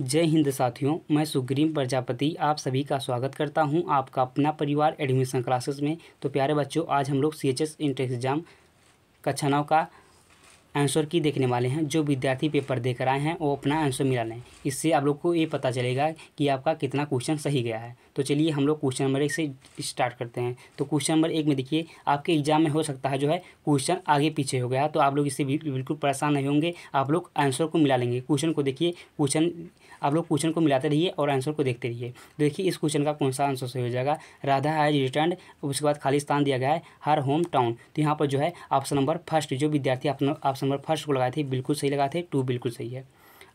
जय हिंद साथियों मैं सुग्रीम प्रजापति आप सभी का स्वागत करता हूं आपका अपना परिवार एडमिशन क्लासेस में तो प्यारे बच्चों आज हम लोग C H S entrance exam कक्षा नौ का आंसर की देखने वाले हैं जो विद्यार्थी पेपर देकर आए हैं वो अपना आंसर मिला लें इससे आप लोग को ये पता चलेगा कि आपका कितना क्वेश्चन सही गया है तो चलिए हम लोग क्वेश्चन नंबर एक से स्टार्ट करते हैं तो क्वेश्चन नंबर एक में देखिए आपके एग्जाम में हो सकता है जो है क्वेश्चन आगे पीछे हो गया तो आप लोग इससे बिल्कुल परेशान नहीं होंगे आप लोग आंसर को मिला लेंगे क्वेश्चन को देखिए क्वेश्चन आप लोग क्वेश्चन को मिलाते रहिए और आंसर को देखते रहिए तो देखिए इस क्वेश्चन का कौन सा आंसर सही हो जाएगा राधा हैज रिटर्न उसके बाद खालिस्तान दिया गया है हर होम टाउन तो यहाँ पर जो है ऑप्शन नंबर फर्स्ट जो विद्यार्थी ऑप्शन नंबर फर्स्ट को लगाए थे बिल्कुल सही लगाए थे टू बिल्कुल सही है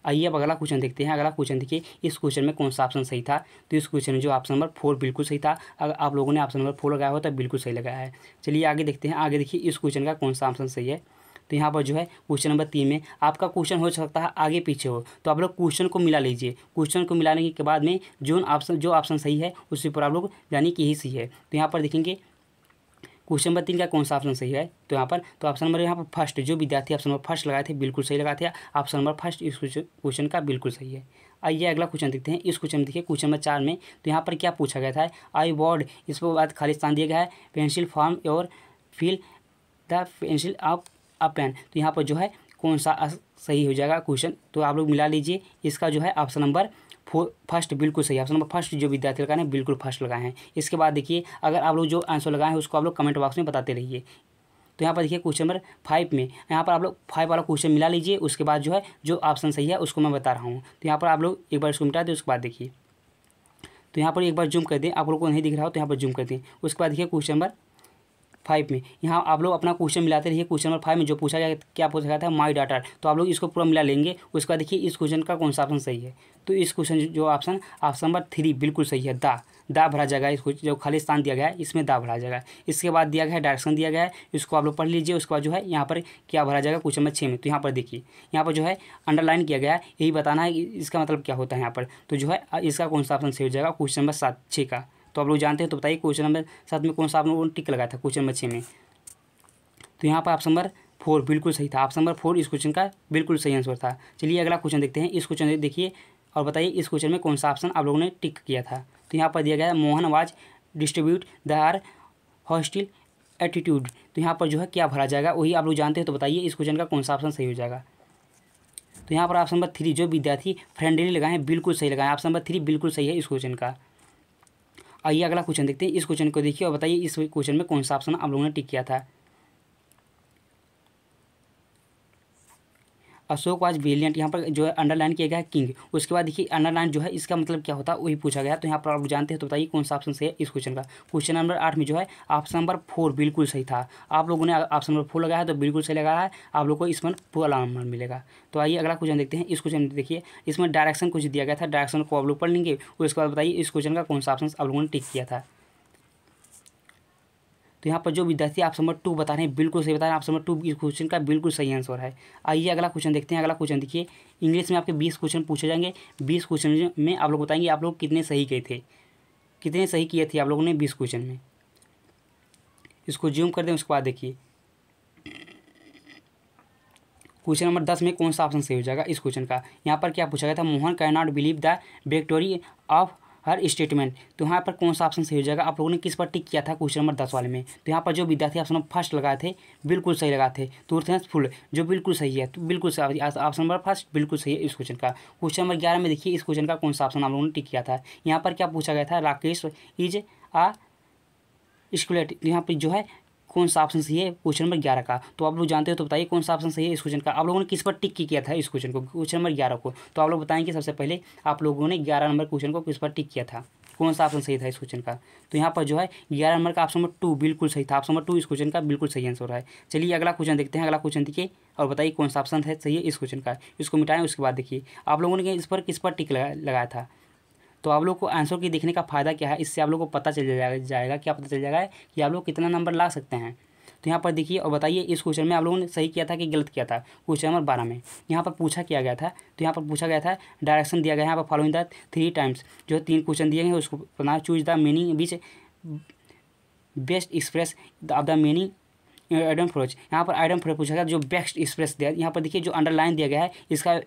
आइए अब अगला क्वेश्चन देखते हैं अगला क्वेश्चन देखिए इस क्वेश्चन में कौन सा ऑप्शन सही था तो इस क्वेश्चन में जो ऑप्शन नंबर फोर बिल्कुल सही था अगर आप लोगों ने ऑप्शन नंबर फोर लगाया हो तो बिल्कुल सही लगाया है चलिए आगे देखते हैं आगे देखिए इस क्वेश्चन का कौन सा ऑप्शन सही है तो यहाँ पर जो है क्वेश्चन नंबर तीन में आपका क्वेश्चन हो सकता है आगे पीछे हो तो आप लोग क्वेश्चन को मिला लीजिए क्वेश्चन को मिलाने के बाद में जो ऑप्शन जो ऑप्शन सही है उसी पर आप लोग यानी कि यही सही है तो यहाँ पर देखेंगे क्वेश्चन नंबर तीन का कौन सा ऑप्शन सही है तो यहाँ पर तो ऑप्शन नंबर यहाँ पर फर्स्ट जो विद्यार्थी ऑप्शन नंबर फर्स्ट लगाए थे बिल्कुल सही लगाए थे ऑप्शन नंबर फर्स्ट इस क्वेश्चन का बिल्कुल सही है आइए अगला क्वेश्चन देखते हैं इस क्वेश्चन में देखिए क्वेश्चन नंबर चार में तो यहाँ पर क्या पूछा गया था आई वर्ड पर बाद खाली स्थान दिया गया है पेंसिल फॉर्म और fill the pencil of a pen तो यहाँ पर जो है कौन सा सही हो जाएगा क्वेश्चन तो आप लोग मिला लीजिए इसका जो है ऑप्शन नंबर फर्स्ट बिल्कुल सही ऑप्शन नंबर फर्स्ट जो विद्यार्थी लगाए हैं बिल्कुल फर्स्ट लगाए हैं इसके बाद देखिए अगर आप लोग जो आंसर लगाए हैं उसको आप लोग कमेंट बॉक्स में बताते रहिए तो यहाँ पर देखिए क्वेश्चन नंबर फाइव में यहाँ पर आप लोग फाइव वाला क्वेश्चन मिला लीजिए उसके बाद जो है जो ऑप्शन सही है उसको मैं बता रहा हूँ तो यहाँ पर आप लोग एक बार इसको मिटा दें उसके बाद देखिए तो यहाँ पर एक बार जूम कर दें आप लोग को नहीं दिख रहा हो तो यहाँ पर जूम कर दें उसके बाद देखिए क्वेश्चन नंबर फाइव में यहाँ आप लोग अपना क्वेश्चन मिलाते रहिए क्वेश्चन नंबर फाइव में जो पूछा गया क्या पूछा गया था माई डाटा तो आप लोग इसको पूरा मिला लेंगे उसका देखिए इस क्वेश्चन का कौन सा ऑप्शन सही है तो इस क्वेश्चन जो ऑप्शन ऑप्शन नंबर थ्री बिल्कुल सही है दा दा भरा जाएगा इसको जो खाली स्थान दिया गया है इसमें दा भरा जाएगा इसके बाद दिया गया है डायरेक्शन दिया गया है इसको आप लोग पढ़ लीजिए उसके बाद जो है यहाँ पर क्या भरा जाएगा क्वेश्चन नंबर छः में तो यहाँ पर देखिए यहाँ पर जो है अंडरलाइन किया गया है यही बताना है कि इसका मतलब क्या होता है यहाँ पर तो जो है इसका कौन सा ऑप्शन सही हो जाएगा क्वेश्चन नंबर सात छः का तो आप लोग जानते हैं तो बताइए क्वेश्चन नंबर सात में कौन सा आप लोगों ने टिक लगाया था क्वेश्चन नंबर छः में तो यहाँ पर ऑप्शन नंबर फोर बिल्कुल सही था ऑप्शन नंबर फोर इस क्वेश्चन का बिल्कुल सही आंसर था चलिए अगला क्वेश्चन देखते हैं इस क्वेश्चन देखिए और बताइए इस क्वेश्चन में कौन सा ऑप्शन आप लोगों ने टिक किया था तो यहाँ पर दिया गया है मोहन आवाज distribute their hostile attitude तो यहाँ पर जो है क्या भरा जाएगा वही आप लोग जानते हैं तो बताइए इस क्वेश्चन का कौन सा ऑप्शन सही हो जाएगा तो यहाँ पर ऑप्शन नंबर थ्री जो विद्यार्थी फ्रेंडली लगाए हैं बिल्कुल सही लगाए ऑप्शन नंबर थ्री बिल्कुल सही है इस क्वेश्चन का आइए अगला क्वेश्चन देखते हैं इस क्वेश्चन को देखिए और बताइए इस क्वेश्चन में कौन सा ऑप्शन आप लोगों ने टिक किया था अशोक वाज ब्रिलियंट यहाँ पर जो है अंडरलाइन किया गया है किंग उसके बाद देखिए अंडरलाइन जो है इसका मतलब क्या होता है वही पूछा गया तो यहाँ पर आप जानते हैं तो बताइए कौन सा ऑप्शन सही है इस क्वेश्चन का क्वेश्चन नंबर आठ में जो है ऑप्शन नंबर फोर बिल्कुल सही था आप लोगों ने ऑप्शन नंबर फोर लगाया है तो बिल्कुल सही लगा है आप लोग को इसमें पूरा नंबर मिलेगा तो आइए अगला क्वेश्चन देखते हैं इस क्वेश्चन में देखिए इसमें डायरेक्शन कुछ दिया गया था डायरेक्शन को आप लोग पढ़ लेंगे उसके बाद बताइए इस क्वेश्चन का कौन सा ऑप्शन आप लोगों ने टिक किया था तो यहाँ पर जो विद्यार्थी आप नंबर टू बता रहे हैं बिल्कुल सही बता रहे हैं आप नंबर टू इस क्वेश्चन का बिल्कुल सही आंसर है आइए अगला क्वेश्चन देखते हैं अगला क्वेश्चन देखिए इंग्लिश में आपके बीस क्वेश्चन पूछे जाएंगे बीस क्वेश्चन में आप लोग बताएंगे आप लोग कितने सही किए थे कितने सही किए थे आप लोगों ने बीस क्वेश्चन में इसको जूम कर दें उसके बाद देखिए क्वेश्चन नंबर दस में कौन सा ऑप्शन सही हो जाएगा इस क्वेश्चन का यहाँ पर क्या पूछा गया था Mohan cannot believe the victory of her statement तो यहाँ पर कौन सा ऑप्शन सही हो जाएगा आप लोगों ने किस पर टिक किया था क्वेश्चन नंबर दस वाले में तो यहाँ पर जो विद्यार्थी ऑप्शन फर्स्ट लगाए थे बिल्कुल सही लगाए थे तो फुल जो बिल्कुल सही है तो बिल्कुल ऑप्शन नंबर फर्स्ट बिल्कुल सही है इस क्वेश्चन का क्वेश्चन नंबर ग्यारह में देखिए इस क्वेश्चन का कौन सा ऑप्शन आप लोगों ने टिक किया था यहाँ पर क्या पूछा गया था राकेश इज आ स्कूलेट यहाँ पर जो है कौन सा ऑप्शन सही है क्वेश्चन नंबर ग्यारह का तो आप लोग जानते हो तो बताइए कौन सा ऑप्शन सही है इस क्वेश्चन का आप लोगों ने किस पर टिक किया था इस क्वेश्चन को क्वेश्चन नंबर ग्यारह को तो आप लोग बताएंगे सबसे पहले आप लोगों ने ग्यारह नंबर क्वेश्चन को किस पर टिक किया था कौन सा ऑप्शन सही था इस क्वेश्चन का तो यहाँ पर जो है ग्यारह नंबर का ऑप्शन नंबर टू बिल्कुल सही था ऑप्शन नंबर टू इस क्वेश्चन का बिल्कुल सही आंसर है चलिए अगला क्वेश्चन देखते हैं अगला क्वेश्चन देखिए और बताइए कौन सा ऑप्शन है सही है इस क्वेश्चन का इसको मिटाएं उसके बाद देखिए आप लोगों ने इस पर किस पर टिक लगाया था तो आप लोग को आंसर की देखने का फ़ायदा क्या है इससे आप लोग को पता चल जाएगा क्या पता चल जाएगा कि आप लोग कितना नंबर ला सकते हैं तो यहाँ पर देखिए और बताइए इस क्वेश्चन में आप लोगों ने सही किया था कि गलत किया था क्वेश्चन नंबर बारह में यहाँ पर पूछा किया गया था तो यहाँ पर पूछा गया था डायरेक्शन दिया गया है यहाँ पर फॉलोइंग द थ्री टाइम्स जो तीन क्वेश्चन दिए हैं उसको बना choose the meaning which best express of the meaning idiom phrase यहाँ पर आइडम फ्रोज पूछा गया जो बेस्ट एक्सप्रेस दिया यहाँ पर देखिए जो अंडरलाइन दिया गया है इसका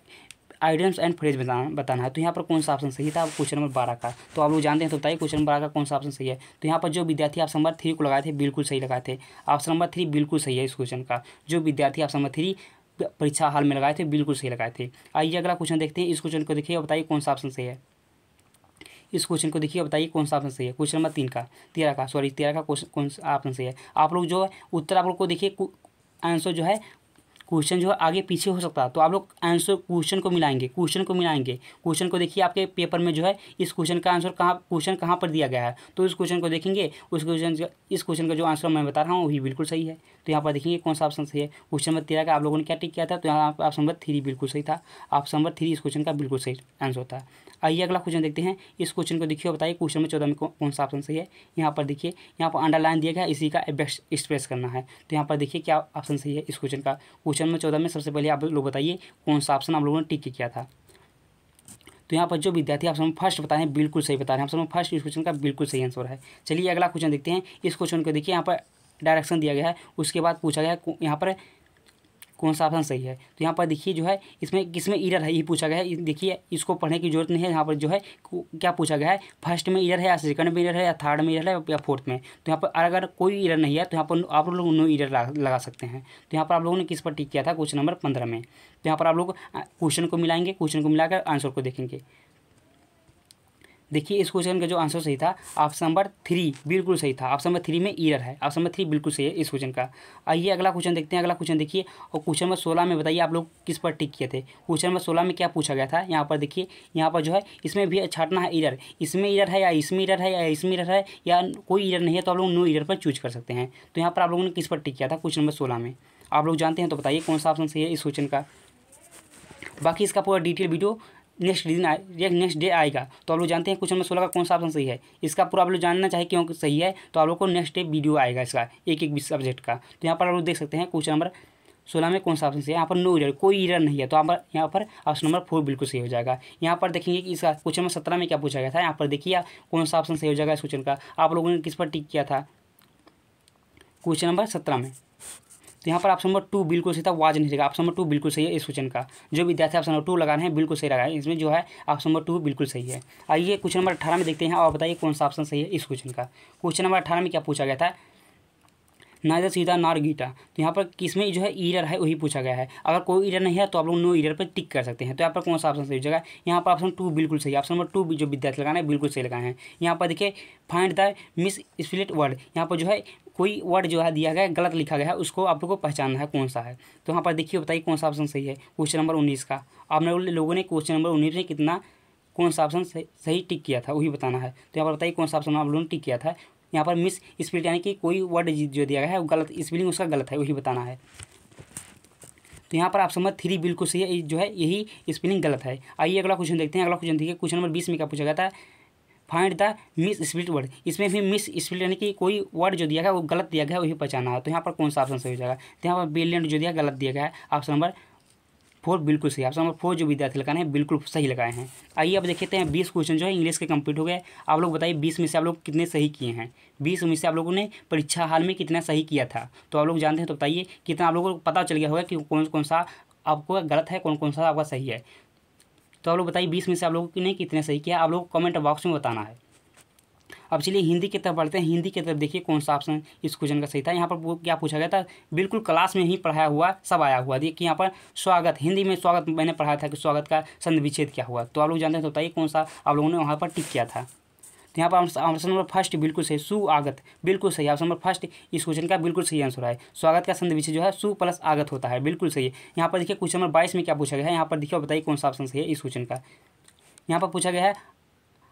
आइडियम्स एंड फ्रेज बताना बताना है तो यहाँ पर कौन सा ऑप्शन सही था क्वेश्चन नंबर बारह का तो आप लोग जानते हैं तो बताइए क्वेश्चन नंबर बारह का कौन सा ऑप्शन सही है तो यहाँ पर जो विद्यार्थी ऑप्शन नंबर थ्री को लगाए थे बिल्कुल सही लगाए थे ऑप्शन नंबर थ्री बिल्कुल सही है इस क्वेश्चन का जो विद्यार्थी ऑप्शन नंबर थ्री परीक्षा हाल में लगाए थे बिल्कुल सही लगाए थे आइए अगला क्वेश्चन देखते हैं इस क्वेश्चन को देखिए बताइए कौन सा ऑप्शन सही है इस क्वेश्चन को देखिए बताइए कौन सा ऑप्शन सही है क्वेश्चन नंबर तीन का तेरह का सॉरी तेरह का क्वेश्चन कौन सा ऑप्शन सही है आप लोग जो है उत्तर आप लोग को देखिए आंसर जो है क्वेश्चन जो है आगे पीछे हो सकता है तो आप लोग आंसर क्वेश्चन को मिलाएंगे क्वेश्चन को मिलाएंगे क्वेश्चन को देखिए आपके पेपर में जो है इस क्वेश्चन का आंसर कहाँ क्वेश्चन कहाँ पर दिया गया है तो इस क्वेश्चन को देखेंगे उस क्वेश्चन इस क्वेश्चन का जो आंसर मैं बता रहा हूँ वही बिल्कुल सही है तो यहाँ पर देखेंगे कौन सा ऑप्शन सही है क्वेश्चन नंबर तेरह का आप लोगों ने क्या टिक किया था तो यहाँ पर ऑप्शन नंबर थ्री बिल्कुल सही था ऑप्शन नंबर थ्री इस क्वेश्चन का बिल्कुल सही आंसर होता है आइए अगला क्वेश्चन देखते हैं इस क्वेश्चन को देखिए बताइए क्वेश्चन नंबर चौदह में कौन सा ऑप्शन सही है यहाँ पर देखिए यहाँ पर अंडरलाइन दिया गया इसी का एक्सप्रेस करना है तो यहाँ पर देखिए क्या ऑप्शन सही है इस क्वेश्चन का क्वेश्चन नंबर चौदह में सबसे पहले आप लोग बताइए कौन सा ऑप्शन आप लोगों ने टिक किया था तो यहाँ पर जो विद्यार्थी आप सब फर्स्ट रहे हैं बिल्कुल सही बता रहे हैं आप सब फर्स्ट इस क्वेश्चन का बिल्कुल सही आंसर है चलिए अगला क्वेश्चन देखते हैं इस क्वेश्चन को देखिए यहाँ पर डायरेक्शन दिया गया है उसके बाद पूछा गया है यहाँ पर कौन सा ऑप्शन सही है तो यहाँ पर देखिए जो है इसमें किसमें ईरर है ये पूछा गया है देखिए इसको पढ़ने की जरूरत नहीं है यहाँ पर जो है क्या पूछा गया है फर्स्ट में ईरर है या सेकंड में ईरर है या थर्ड में ईरर है या फोर्थ में तो यहाँ पर अगर कोई ईरर नहीं है तो यहाँ पर आप लोग नो ईरर लगा सकते हैं तो यहाँ पर आप लोगों ने किस पर टिक किया था क्वेश्चन नंबर पंद्रह में तो यहाँ पर आप लोग क्वेश्चन को मिलाएंगे क्वेश्चन को मिलाकर आंसर को देखेंगे देखिए इस क्वेश्चन का जो आंसर सही था ऑप्शन नंबर थ्री बिल्कुल सही था ऑप्शन नंबर थ्री में ईयर है ऑप्शन नंबर थ्री बिल्कुल सही है इस क्वेश्चन का आइए अगला क्वेश्चन देखते हैं अगला क्वेश्चन देखिए और क्वेश्चन नंबर सोलह में बताइए आप लोग किस पर टिक किए थे क्वेश्चन नंबर सोलह में क्या पूछा गया था यहाँ पर देखिए यहाँ पर जो है इसमें भी छाटना है ईयर इसमें ईयर है या इसमें ईयर है या इसमें ईयर है या कोई ईयर नहीं है तो आप लोग नो ईयर पर चूज कर सकते हैं तो यहाँ पर आप लोगों ने किस पर टिक किया था क्वेश्चन नंबर सोलह में आप लोग जानते हैं तो बताइए कौन सा ऑप्शन सही है इस क्वेश्चन का बाकी इसका पूरा डिटेल वीडियो नेक्स्ट दिन आए नेक्स्ट डे आएगा तो आप लोग जानते हैं क्वेश्चन नंबर सोलह का कौन सा ऑप्शन सही है इसका पूरा आप लोग जानना चाहिए क्यों सही है तो आप लोग को नेक्स्ट डे वीडियो आएगा इसका एक एक सब्जेक्ट का तो यहाँ पर आप लोग देख सकते हैं क्वेश्चन नंबर सोलह में कौन सा ऑप्शन सही है यहाँ पर नो इरर कोई इरर नहीं है तो पर यहाँ पर ऑप्शन नंबर फोर बिल्कुल सही हो जाएगा यहाँ पर देखेंगे कि इसका क्वेश्चन नंबर सत्रह में क्या पूछा गया था यहाँ पर देखिए कौन सा ऑप्शन सही हो जाएगा इस क्वेश्चन का आप लोगों ने किस पर टिक किया था क्वेश्चन नंबर सत्रह में तो यहाँ पर ऑप्शन नंबर टू बिल्कुल सही था वाज नहीं रहेगा ऑप्शन नंबर टू बिल्कुल सही है इस क्वेश्चन का जो विद्यार्थी ऑप्शन नंबर टू लगा रहे हैं बिल्कुल सही लगा है इसमें जो है ऑप्शन नंबर टू बिल्कुल सही है आइए क्वेश्चन नंबर अठारह में देखते हैं और बताइए कौन सा ऑप्शन सही है इस क्वेश्चन का क्वेश्चन नंबर अठारह में क्या पूछा गया था नाइदर सीधा नार गीटा तो यहाँ पर किसमें जो है ईरर है वही पूछा गया है अगर कोई ईरर नहीं है तो आप लोग नो ईरर पर टिक कर सकते हैं तो यहाँ पर कौन सा ऑप्शन सही हो जाएगा यहाँ पर ऑप्शन टू बिल्कुल सही ऑप्शन नंबर टू जो विद्यार्थी लगाना है बिल्कुल सही लगाना है यहाँ पर देखिए find the misspelt word यहाँ पर जो है कोई वर्ड जो है दिया गया गलत लिखा गया है उसको आप लोगों को पहचानना है कौन सा है तो यहाँ पर देखिए बताइए कौन सा ऑप्शन सही है क्वेश्चन नंबर उन्नीस का आपने लोगों ने क्वेश्चन नंबर उन्नीस में कितना कौन सा ऑप्शन सही टिक किया था वही बताना है तो यहाँ पर बताइए कौन सा ऑप्शन आप लोगों ने टिक किया था यहाँ पर मिस स्पिलिंग यानी कि कोई वर्ड जो दिया गया है वो गलत स्पिलिंग उसका गलत है वही बताना है तो यहाँ पर आप समझ थ्री बिल्कुल सही है जो है यही स्पिलिंग गलत है आइए अगला क्वेश्चन देखते हैं अगला क्वेश्चन देखिए क्वेश्चन नंबर बीस में क्या पूछा गया था find the misspelt word इसमें भी मिस स्प्लिट यानी कि कोई वर्ड जो दिया गया वो गलत दिया गया वही पहचाना है तो यहाँ पर कौन सा ऑप्शन सही हो जाएगा तो यहाँ पर बिलियन जो दिया गलत दिया गया है ऑप्शन नंबर फोर बिल्कुल सही ऑप्शन नंबर फोर जो विद्यार्थी लगाए हैं बिल्कुल सही लगाए हैं आइए अब देखते हैं बीस क्वेश्चन जो है इंग्लिश के कम्प्लीट हो गए आप लोग बताइए बीस में से आप लोग कितने सही किए हैं बीस में से आप लोगों ने परीक्षा हाल में कितना सही किया था तो आप लोग जानते हैं तो बताइए कितना आप लोगों को पता चल गया होगा कि कौन कौन सा आपको गलत है कौन कौन सा आपका सही है तो आप लोग बताइए बीस में से आप लोगों ने कितने सही किया आप लोग कमेंट बॉक्स में बताना है अब चलिए हिंदी की तरफ बढ़ते हैं हिंदी की तरफ देखिए कौन सा ऑप्शन इस क्वेश्चन का सही था यहाँ पर क्या पूछा गया था बिल्कुल क्लास में ही पढ़ाया हुआ सब आया हुआ देखिए यहाँ पर स्वागत हिंदी में स्वागत मैंने पढ़ाया था कि स्वागत का संधि विच्छेद क्या हुआ तो आप लोग जानते हैं तो बताइए कौन सा आप लोगों ने वहाँ पर टिक किया था तो यहाँ पर ऑप्शन नंबर फर्स्ट बिल्कुल सही सुआगत बिल्कुल सही ऑप्शन नंबर फर्स्ट इस क्वेश्चन का बिल्कुल सही आंसर है स्वागत का संधि जो है सु प्लस आगत होता है बिल्कुल सही है यहाँ पर देखिए क्वेश्चन नंबर बाईस में क्या पूछा गया है यहाँ पर देखिए बताइए कौन सा ऑप्शन सही है इस क्वेश्चन का यहाँ पर पूछा गया है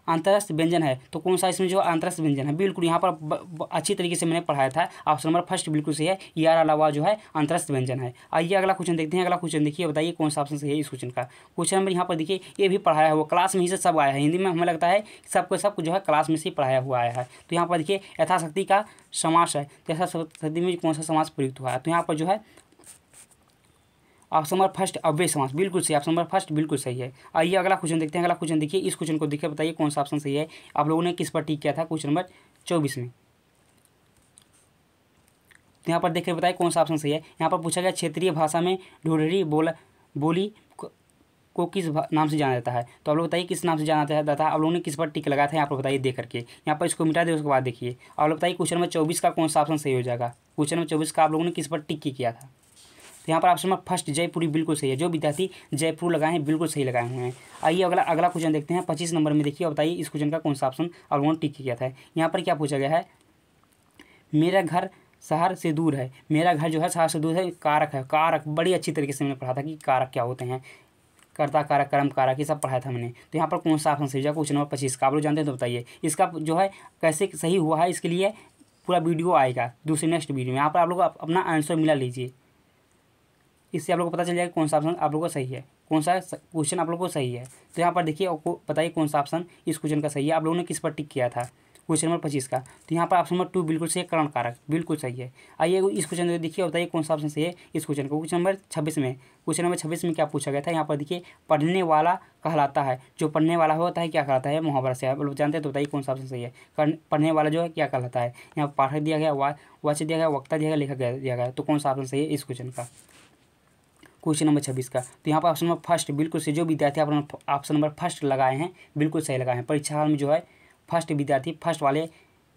अंतरस्थ व्यंजन है तो कौन सा इसमें जो अंतरस्थ व्यंजन है बिल्कुल यहाँ पर अच्छी तरीके से मैंने पढ़ाया था ऑप्शन नंबर फर्स्ट बिल्कुल सही है यार अलावा जो है अंतरस्थ व्यंजन है आइए अगला क्वेश्चन देखते हैं अगला क्वेश्चन देखिए बताइए कौन सा ऑप्शन सही है इस क्वेश्चन का क्वेश्चन नंबर यहाँ पर देखिए ये भी पढ़ाया हुआ क्लास में ही से सब आया है हिंदी में हमें लगता है सबको सब जो है क्लास में से पढ़ाया हुआ आया है तो यहाँ पर देखिए यथाशक्ति का समास है तो यथाशक्ति में कौन सा समास प्रयुक्त हुआ है तो यहाँ पर जो है ऑप्शन नंबर फर्स्ट अव्य समास बिल्कुल सही ऑप्शन नंबर फर्स्ट बिल्कुल सही है आइए अगला क्वेश्चन देखते हैं अगला क्वेश्चन देखिए इस क्वेश्चन को देखिए बताइए कौन सा ऑप्शन सही है आप लोगों ने किस पर टिक किया था क्वेश्चन नंबर चौबीस में तो यहाँ पर देखिए बताइए कौन सा ऑप्शन सही है यहाँ पर पूछा गया क्षेत्रीय भाषा में ढोढ़ी बोला बोली को किस नाम से जाना जाता है तो आप लोग बताइए किस नाम से जाना जाता था आप लोगों ने किस पर टिक लगाया था यहाँ पर बताइए देख करके यहाँ पर इसको मिटा दे उसके बाद देखिए आप लोग बताइए क्वेश्चन नंबर चौबीस का कौन सा ऑप्शन सही हो जाएगा क्वेश्चन नंबर चौबीस का आप लोगों ने किस पर टिक किया था तो यहाँ पर ऑप्शन नंबर फर्स्ट जयपुरी बिल्कुल सही है जो विद्यार्थी जयपुर लगाए हैं बिल्कुल सही लगाए हुए हैं आइए अगला अगला क्वेश्चन देखते हैं पच्चीस नंबर में देखिए बताइए इस क्वेश्चन का कौन सा ऑप्शन आप लोगों ने टिक किया था यहाँ पर क्या पूछा गया है मेरा घर शहर से दूर है मेरा घर जो है शहर से दूर है कारक है कारक बड़ी अच्छी तरीके से मैंने पढ़ा था कि कारक क्या होते हैं कर्ता कारक कर्म कारक ये सब पढ़ाया था मैंने तो यहाँ पर कौन सा ऑप्शन सही जाएगा क्वेश्चन नंबर पच्चीस का आप लोग जानते हैं तो बताइए इसका जो है कैसे सही हुआ है इसके लिए पूरा वीडियो आएगा दूसरे नेक्स्ट वीडियो में यहाँ पर आप लोग अपना आंसर मिला लीजिए इससे आप लोग को पता चल जाएगा कौन सा ऑप्शन आप लोग को सही है कौन सा क्वेश्चन आप लोग को सही है तो यहाँ पर देखिए आपको ही कौन सा ऑप्शन इस क्वेश्चन का सही है आप लोगों ने किस पर टिक किया था क्वेश्चन नंबर पच्चीस का तो यहाँ पर ऑप्शन नंबर टू बिल्कुल सही है करण कारक बिल्कुल सही है आइए इस क्वेश्चन को देखिए बताइए कौन सा ऑप्शन सही है इस क्वेश्चन का क्वेश्चन नंबर छब्बीस में क्वेश्चन नंबर छब्बीस में क्या पूछा गया था यहाँ पर देखिए पढ़ने वाला कहलाता है जो पढ़ने वाला होता है क्या कहलाता है मुहावरा से आप लोग जानते हैं तो बताइए कौन सा ऑप्शन सही है पढ़ने वाला जो है क्या कहलाता है यहाँ पाठक दिया गया वाच दिया गया वक्ता दिया गया लिखा दिया गया तो कौन सा ऑप्शन सही है इस क्वेश्चन का क्वेश्चन नंबर छब्बीस का तो यहाँ पर ऑप्शन नंबर फर्स्ट बिल्कुल से जो विद्यार्थी आप ऑप्शन नंबर फर्स्ट लगाए हैं बिल्कुल सही लगाए हैं परीक्षा हाल में जो है फर्स्ट विद्यार्थी फर्स्ट वाले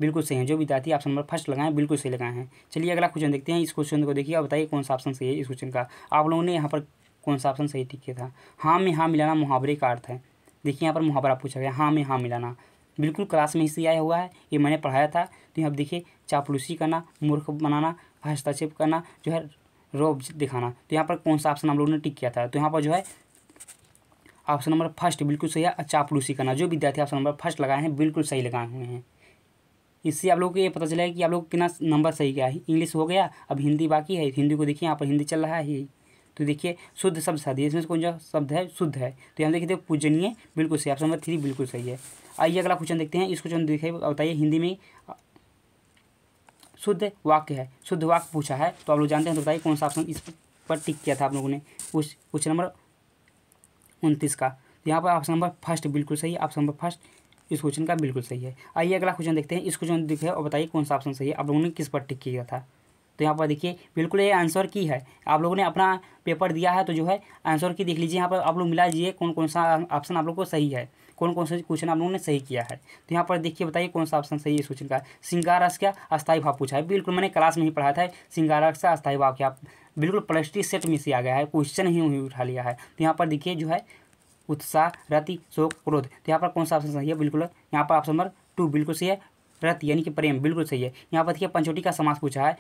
बिल्कुल सही हैं जो विद्यार्थी ऑप्शन नंबर फर्स्ट लगाए बिल्कुल सही लगाए हैं चलिए अगला क्वेश्चन देखते हैं इस क्वेश्चन को देखिए और बताइए कौन सा ऑप्शन सही है इस क्वेश्चन का आप लोगों ने यहाँ पर कौन सा ऑप्शन सही ठीक किया था हाँ में हाँ मिलाना मुहावरे का अर्थ है देखिए यहाँ पर मुहावरा पूछा गया हाँ में हाँ मिलाना बिल्कुल क्लास में हिस्से आया हुआ है ये मैंने पढ़ाया था तो यहाँ देखिए चापलूसी करना मूर्ख बनाना हस्तक्षेप करना जो है रो दिखाना तो यहाँ पर कौन सा ऑप्शन हम लोगों ने टिक किया था तो यहाँ पर जो है ऑप्शन नंबर फर्स्ट बिल्कुल सही है चापलूसी अच्छा करना जो विद्यार्थी ऑप्शन नंबर फर्स्ट लगाए हैं बिल्कुल सही लगाए हुए हैं इससे आप लोग को ये पता चलेगा कि आप लोग कितना नंबर सही गया है इंग्लिश हो गया अब हिंदी बाकी है हिंदी को देखिए यहाँ पर हिंदी चल रहा है तो देखिए शुद्ध शब्द शादी इसमें कौन सा शब्द है शुद्ध है तो यहाँ देखिए पूजनीय बिल्कुल सही ऑप्शन नंबर थ्री बिल्कुल सही है आइए अगला क्वेश्चन देखते हैं इस क्वेश्चन देखिए बताइए हिंदी में शुद्ध वाक्य है शुद्ध वाक्य पूछा है तो आप लोग जानते हैं तो बताइए कौन सा ऑप्शन इस पर टिक किया था आप लोगों ने उस क्वेश्चन नंबर उनतीस का यहाँ पर ऑप्शन नंबर फर्स्ट बिल्कुल सही है ऑप्शन नंबर फर्स्ट इस क्वेश्चन का बिल्कुल सही है आइए अगला क्वेश्चन देखते हैं इस क्वेश्चन दिखे और बताइए कौन सा ऑप्शन सही है आप लोगों ने किस पर टिक किया था तो यहाँ पर देखिए बिल्कुल ये आंसर की है आप लोगों ने अपना पेपर दिया है तो जो है आंसर की देख लीजिए यहाँ पर आप लोग मिला लीजिए कौन कौन सा ऑप्शन आप लोग को सही है कौन कौन सा क्वेश्चन आप लोगों ने सही किया है तो यहाँ पर देखिए बताइए कौन सा ऑप्शन सही है क्वेश्चन का सिंगार रस क्या अस्थायी भाव पूछा है बिल्कुल मैंने क्लास में ही पढ़ा था सिंगार रस अस्थायी भाव क्या बिल्कुल प्लस्टी सेट में से आ गया है क्वेश्चन ही उठा लिया है तो यहाँ पर देखिए जो है उत्साह रति शोक क्रोध तो यहाँ पर कौन सा ऑप्शन सही है बिल्कुल यहाँ पर ऑप्शन नंबर टू बिल्कुल सही है रति यानी कि प्रेम बिल्कुल सही है यहाँ पर देखिए पंचोटी का समास पूछा है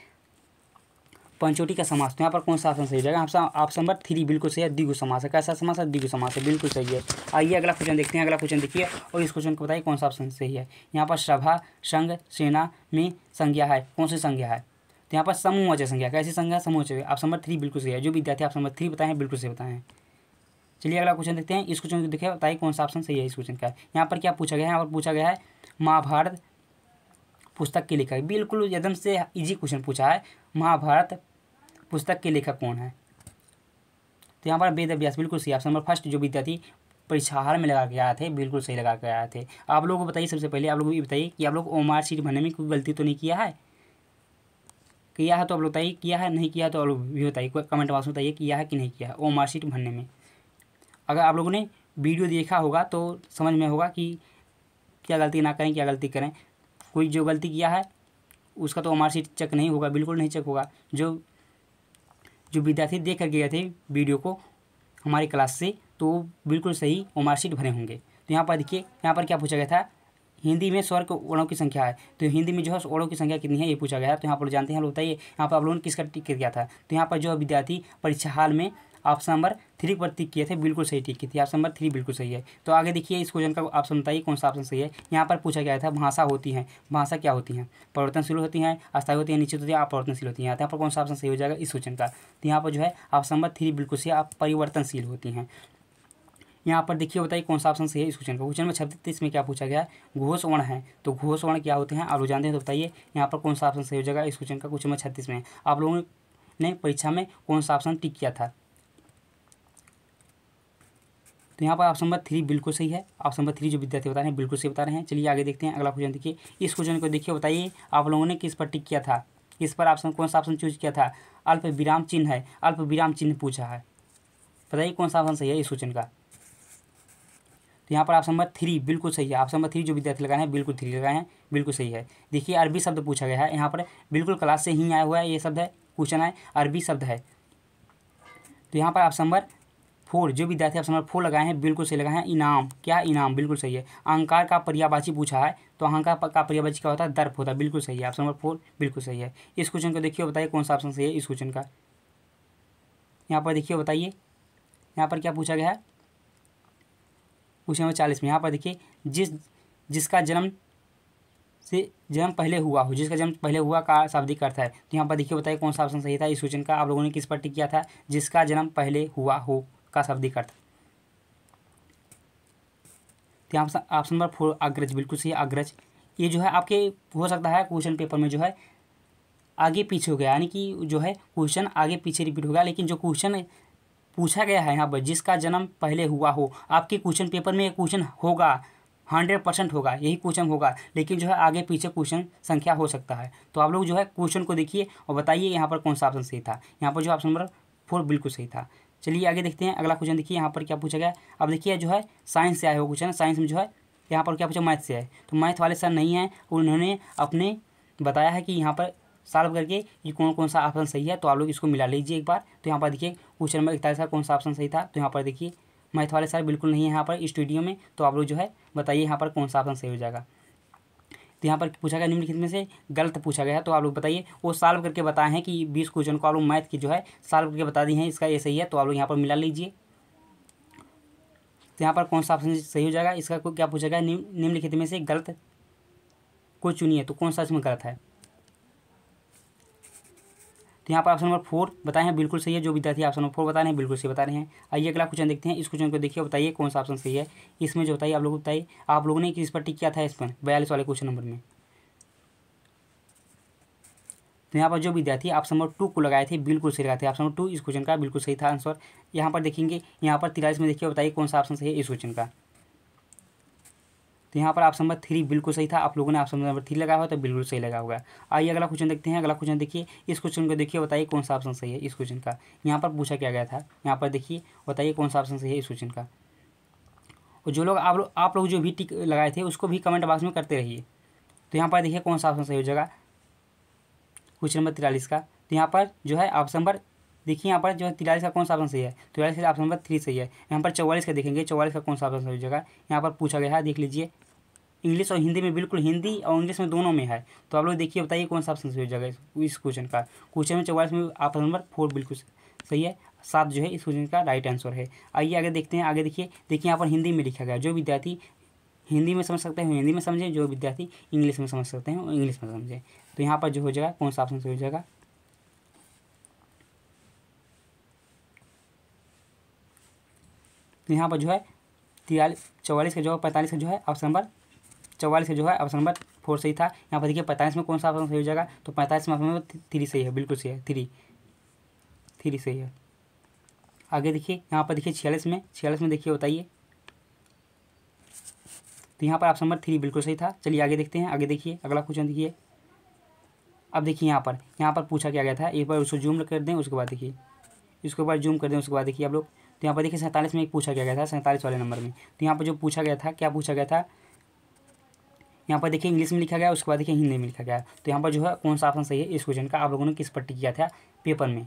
पंचोटी का समास तो यहाँ पर कौन सा ऑप्शन सही रहेगा ऑप्शन नंबर थ्री बिल्कुल सही है दिगु समास है कैसा समास है दिगु समास है बिल्कुल सही है आइए अगला क्वेश्चन देखते हैं अगला क्वेश्चन देखिए और इस क्वेश्चन को बताइए कौन सा ऑप्शन सही है यहाँ पर सभा संघ सेना में संज्ञा है कौन सी संज्ञा है तो यहाँ पर समूह समूहचय संज्ञा कैसी संज्ञा समूहचय ऑप्शन नंबर थ्री बिल्कुल सही है जो विद्यार्थी ऑप्शन नंबर थ्री बताएं बिल्कुल सही बताएं चलिए अगला क्वेश्चन देखते हैं इस क्वेश्चन को देखिए बताइए कौन सा ऑप्शन सही है इस क्वेश्चन का यहाँ पर क्या पूछा गया है यहाँ पर पूछा गया है महाभारत पुस्तक के है बिल्कुल एकदम से इजी क्वेश्चन पूछा है महाभारत पुस्तक के लेखक कौन है तो यहाँ पर वेद अभ्यास बिल्कुल सही ऑप्शन नंबर फर्स्ट जो विद्यार्थी परीक्षाहार में लगा के आए थे बिल्कुल सही लगा के आए थे आप लोगों को बताइए सबसे पहले आप लोग ये बताइए कि आप लोग ओ मार्क शीट भरने में कोई गलती तो नहीं किया है किया है तो आप लोग बताइए किया है नहीं किया है तो आप लोग भी बताइए कमेंट बॉक्स में बताइए किया है कि नहीं किया है ओ मार्क शीट भरने में अगर आप लोगों ने वीडियो देखा होगा तो समझ में होगा कि क्या गलती ना करें क्या गलती करें कोई जो गलती किया है उसका तो ओ मार्क सीट चेक नहीं होगा बिल्कुल नहीं चेक होगा जो जो विद्यार्थी देख कर गए थे वीडियो को हमारी क्लास से तो बिल्कुल सही मार्कशीट भरे होंगे तो यहाँ पर देखिए यहाँ पर क्या पूछा गया था हिंदी में स्वर ओणों की संख्या है तो हिंदी में जो है ओणों की संख्या कितनी है ये पूछा गया तो यहाँ पर जानते हैं बताइए यहाँ पर आप लोगों ने किसका टिक किया था तो यहाँ पर जो विद्यार्थी परीक्षा हाल में ऑप्शन नंबर थ्री पर टिक किए थे बिल्कुल सही टिक की थी ऑप्शन नंबर थ्री बिल्कुल सही है तो आगे देखिए इस क्वेश्चन का ऑप्शन बताइए कौन सा ऑप्शन सही है यहाँ पर पूछा गया था भाषा होती है भाषा क्या होती है परिवर्तनशील होती है अस्थायी होती है निश्चित होती है अपरिवर्तनशील होती है यहाँ पर कौन सा ऑप्शन सही हो जाएगा इस क्वेश्चन का तो यहाँ पर जो है ऑप्शन नंबर थ्री बिल्कुल सही आप परिवर्तनशील होती हैं यहाँ पर देखिए बताइए कौन सा ऑप्शन सही है इस क्वेश्चन का क्वेश्चन में छत्तीस में क्या पूछा गया है घोष वर्ण है तो घोष वर्ण क्या होते हैं आप लोग जानते हैं तो बताइए यहाँ पर कौन सा ऑप्शन सही हो जाएगा इस क्वेश्चन का क्वेश्चन में छत्तीस में आप लोगों ने परीक्षा में कौन सा ऑप्शन टिक किया था तो यहाँ पर ऑप्शन नंबर थ्री बिल्कुल सही है ऑप्शन नंबर थ्री जो विद्यार्थी बता रहे हैं बिल्कुल सही बता रहे हैं चलिए आगे देखते हैं अगला क्वेश्चन देखिए इस क्वेश्चन को देखिए बताइए आप लोगों ने किस पर टिक किया था इस पर ऑप्शन कौन सा ऑप्शन चूज किया था अल्प विराम चिन्ह है अल्प विराम चिन्ह पूछा है बताइए कौन सा ऑप्शन सही है इस क्वेश्चन का तो यहाँ पर ऑप्शन नंबर थ्री बिल्कुल सही है ऑप्शन नंबर थ्री जो विद्यार्थी लगाए हैं बिल्कुल थ्री लगाए हैं बिल्कुल सही है देखिए अरबी शब्द पूछा गया है यहाँ पर बिल्कुल क्लास से ही आया हुआ है ये शब्द है क्वेश्चन है अरबी शब्द है तो यहाँ पर ऑप्शन नंबर फोर जो विद्यार्थी ऑप्शन नंबर फोर लगाए हैं बिल्कुल सही लगाए हैं इनाम क्या इनाम बिल्कुल सही है अहंकार का पर्यावाची पूछा है तो अहंकार का पर्यावाची क्या होता है दर्प होता है बिल्कुल सही है ऑप्शन नंबर फोर बिल्कुल सही है इस क्वेश्चन को देखिए बताइए कौन सा ऑप्शन सही है इस क्वेश्चन का यहाँ पर देखिए बताइए यहाँ पर क्या पूछा गया है क्वेश्चन नंबर चालीस में यहाँ पर देखिए जिस जिसका जन्म से जन्म पहले हुआ हो जिसका जन्म पहले हुआ का शाब्दिक अर्थ है तो यहाँ पर देखिए बताइए कौन सा ऑप्शन सही था इस क्वेश्चन का आप लोगों ने किस पर टिक किया था जिसका जन्म पहले हुआ हो का शाब्दिक अर्थ ऑप्शन नंबर फोर अग्रज बिल्कुल सही अग्रज ये जो है आपके हो सकता है क्वेश्चन पेपर में जो है आगे पीछे हो गया यानी कि जो है क्वेश्चन आगे पीछे रिपीट हो गया लेकिन जो क्वेश्चन पूछा गया है यहाँ पर जिसका जन्म पहले हुआ हो आपके क्वेश्चन पेपर में क्वेश्चन होगा हंड्रेड परसेंट होगा यही क्वेश्चन होगा लेकिन जो है आगे पीछे क्वेश्चन संख्या हो सकता है तो आप लोग जो है क्वेश्चन को देखिए और बताइए यहाँ पर कौन सा ऑप्शन सही था यहाँ पर जो ऑप्शन नंबर फोर बिल्कुल सही था चलिए आगे देखते हैं अगला क्वेश्चन देखिए यहाँ पर क्या पूछा गया अब देखिए जो है साइंस से आया हुआ क्वेश्चन साइंस में जो है यहाँ पर क्या पूछा मैथ से है तो मैथ वाले सर नहीं और उन्होंने अपने बताया है कि यहाँ पर सॉल्व करके ये कौन कौन सा ऑप्शन सही है तो आप लोग इसको मिला लीजिए एक बार तो यहाँ पर देखिए क्वेश्चन नंबर इकतालीस का कौन सा ऑप्शन सही था तो यहाँ पर देखिए मैथ वाले सर बिल्कुल नहीं है यहाँ पर स्टूडियो में तो आप लोग जो है बताइए यहाँ पर कौन सा ऑप्शन सही हो जाएगा यहाँ पर पूछा गया निम्नलिखित में से गलत पूछा गया तो आप लोग बताइए वो सॉल्व करके बताए हैं कि बीस क्वेश्चन को आप लोग मैथ की जो है सॉल्व करके बता दिए हैं इसका ये सही है तो आप लोग यहाँ पर मिला लीजिए तो यहाँ पर कौन सा ऑप्शन सही हो जाएगा इसका क्या पूछा गया निम्नलिखित में से गलत को चुनिए तो कौन सा इसमें गलत है तो यहाँ पर ऑप्शन नंबर फोर बताए हैं बिल्कुल सही है जो विद्यार्थी ऑप्शन नंबर फोर बता रहे हैं बिल्कुल सही बता रहे हैं आइए अगला क्वेश्चन देखते हैं इस क्वेश्चन को देखिए बताइए कौन सा ऑप्शन सही है इसमें जो बताइए आप लोग बताइए आप लोगों ने किस पर टिक किया था इस पर बयालीस वाले क्वेश्चन नंबर में तो यहाँ पर जो विद्यार्थी ऑप्शन नंबर टू को लगाए थे बिल्कुल सही लगाए थे ऑप्शन नंबर टू इस क्वेश्चन का बिल्कुल सही था आंसर यहाँ पर देखेंगे यहाँ पर तिरालीस में देखिए बताइए कौन सा ऑप्शन सही है इस क्वेश्चन का तो यहाँ पर ऑप्शन नंबर थ्री बिल्कुल सही था आप लोगों ने ऑप्शन नंबर थ्री लगा हुआ तो बिल्कुल सही लगा होगा आइए अगला क्वेश्चन देखते हैं अगला क्वेश्चन देखिए इस क्वेश्चन को देखिए बताइए कौन सा ऑप्शन सही है इस क्वेश्चन का यहाँ पर पूछा क्या गया था यहाँ पर देखिए बताइए कौन सा ऑप्शन सही है इस क्वेश्चन का और जो लोग आप लोग आप लोग जो भी टिक लगाए थे उसको भी कमेंट बॉक्स में करते रहिए तो यहाँ पर देखिए कौन सा ऑप्शन सही हो जाएगा क्वेश्चन नंबर तिरालीस का तो यहाँ पर जो है ऑप्शन नंबर देखिए यहाँ पर जो है तिरालीस का कौन सा ऑप्शन सही है तिरालीस का ऑप्शन नंबर थ्री सही है यहाँ पर चौवालीस का देखेंगे चौवालीस का कौन सा ऑप्शन सही हो जाएगा यहाँ पर पूछा गया है देख लीजिए इंग्लिश और हिंदी में बिल्कुल हिंदी और इंग्लिश में दोनों में है तो आप लोग देखिए बताइए कौन सा ऑप्शन सही हो जाएगा इस क्वेश्चन का क्वेश्चन में चौवालीस में ऑप्शन नंबर फोर बिल्कुल सही है सात जो है इस क्वेश्चन का राइट आंसर है आइए आगे देखते हैं आगे देखिए देखिए यहाँ पर हिंदी में लिखा गया जो विद्यार्थी हिंदी में समझ सकते हैं हिंदी में समझें जो विद्यार्थी इंग्लिश में समझ सकते हैं इंग्लिश में समझें तो यहाँ पर जो हो जाएगा कौन सा ऑप्शन सही हो जाएगा तो यहाँ पर जो है तिरालीस चौवालीस का जो है पैंतालीस का जो है ऑप्शन नंबर चौवालीस जो है ऑप्शन नंबर फोर सही था यहाँ पर देखिए पैंतालीस में कौन सा ऑप्शन सही हो जाएगा तो पैंतालीस में ऑप्शन नंबर थ्री सही है बिल्कुल सही है थ्री थ्री सही है आगे देखिए यहाँ पर देखिए छियालीस में छियालीस में देखिए बताइए तो यहाँ पर ऑप्शन नंबर थ्री बिल्कुल सही था चलिए आगे देखते हैं आगे देखिए अगला क्वेश्चन देखिए अब देखिए यहाँ पर यहाँ पर पूछा क्या गया था एक बार उसको जूम कर दें उसके बाद देखिए इसके ऊपर जूम कर दें उसके बाद देखिए आप लोग तो यहाँ पर देखिए सैंतालीस में एक पूछा गया था सैंतालीस वाले नंबर में तो यहाँ पर जो पूछा गया था क्या पूछा गया था यहाँ पर देखिए इंग्लिश में लिखा गया उसके बाद देखिए हिंदी में लिखा गया तो यहाँ पर जो है कौन सा ऑप्शन सही है इस क्वेश्चन का आप लोगों ने किस पर टिक किया था पेपर में